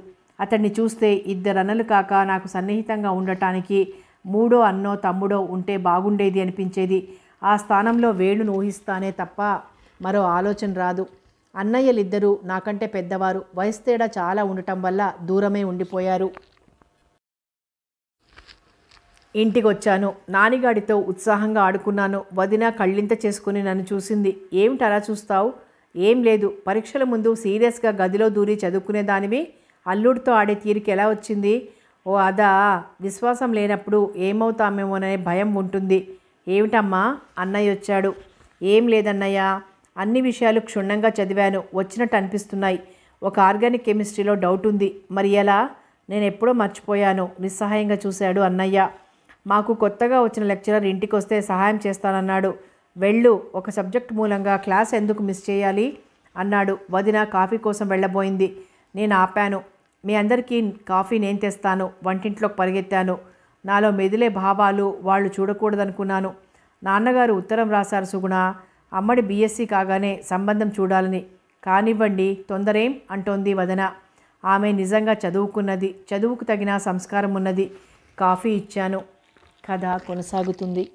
అతన్ని చూస్తే ఇద్దరు అన్నలు కాక నాకు సన్నిహితంగా ఉండటానికి మూడో అన్నో తమ్ముడో ఉంటే బాగుండేది అనిపించేది ఆ స్థానంలో వేణును ఊహిస్తానే తప్ప మరో ఆలోచన రాదు అన్నయ్యలిద్దరూ నాకంటే పెద్దవారు వయసు తేడా చాలా ఉండటం వల్ల దూరమే ఉండిపోయారు ఇంటికొచ్చాను నానిగాడితో ఉత్సాహంగా ఆడుకున్నాను వదిన కళ్ళింత చేసుకుని నన్ను చూసింది ఏమిటి అలా చూస్తావు ఏం లేదు పరీక్షల ముందు సీరియస్గా గదిలో దూరి చదువుకునేదానివి అల్లుడితో ఆడే తీరికి ఎలా వచ్చింది ఓ అదా విశ్వాసం లేనప్పుడు ఏమవుతామేమోననే భయం ఉంటుంది ఏమిటమ్మా అన్నయ్య వచ్చాడు ఏం లేదన్నయ్య అన్ని విషయాలు క్షుణ్ణంగా చదివాను వచ్చినట్టు అనిపిస్తున్నాయి ఒక ఆర్గానిక్ కెమిస్ట్రీలో డౌట్ ఉంది మరి ఎలా నేను ఎప్పుడో మర్చిపోయాను నిస్సహాయంగా చూశాడు అన్నయ్య మాకు కొత్తగా వచ్చిన లెక్చరర్ ఇంటికి వస్తే సహాయం చేస్తానన్నాడు వెళ్ళు ఒక సబ్జెక్ట్ మూలంగా క్లాస్ ఎందుకు మిస్ చేయాలి అన్నాడు వదిన కాఫీ కోసం వెళ్ళబోయింది నేను ఆపాను మీ అందరికీ కాఫీ నేను తెస్తాను వంటింట్లోకి పరిగెత్తాను నాలో మెదిలే భావాలు వాళ్ళు చూడకూడదనుకున్నాను నాన్నగారు ఉత్తరం రాశారు సుగుణ అమ్మడి బీఎస్సీ కాగానే సంబంధం చూడాలని కానివ్వండి తొందరేం అంటోంది వదన ఆమె నిజంగా చదువుకున్నది చదువుకు తగిన సంస్కారం ఉన్నది కాఫీ ఇచ్చాను కథ కొనసాగుతుంది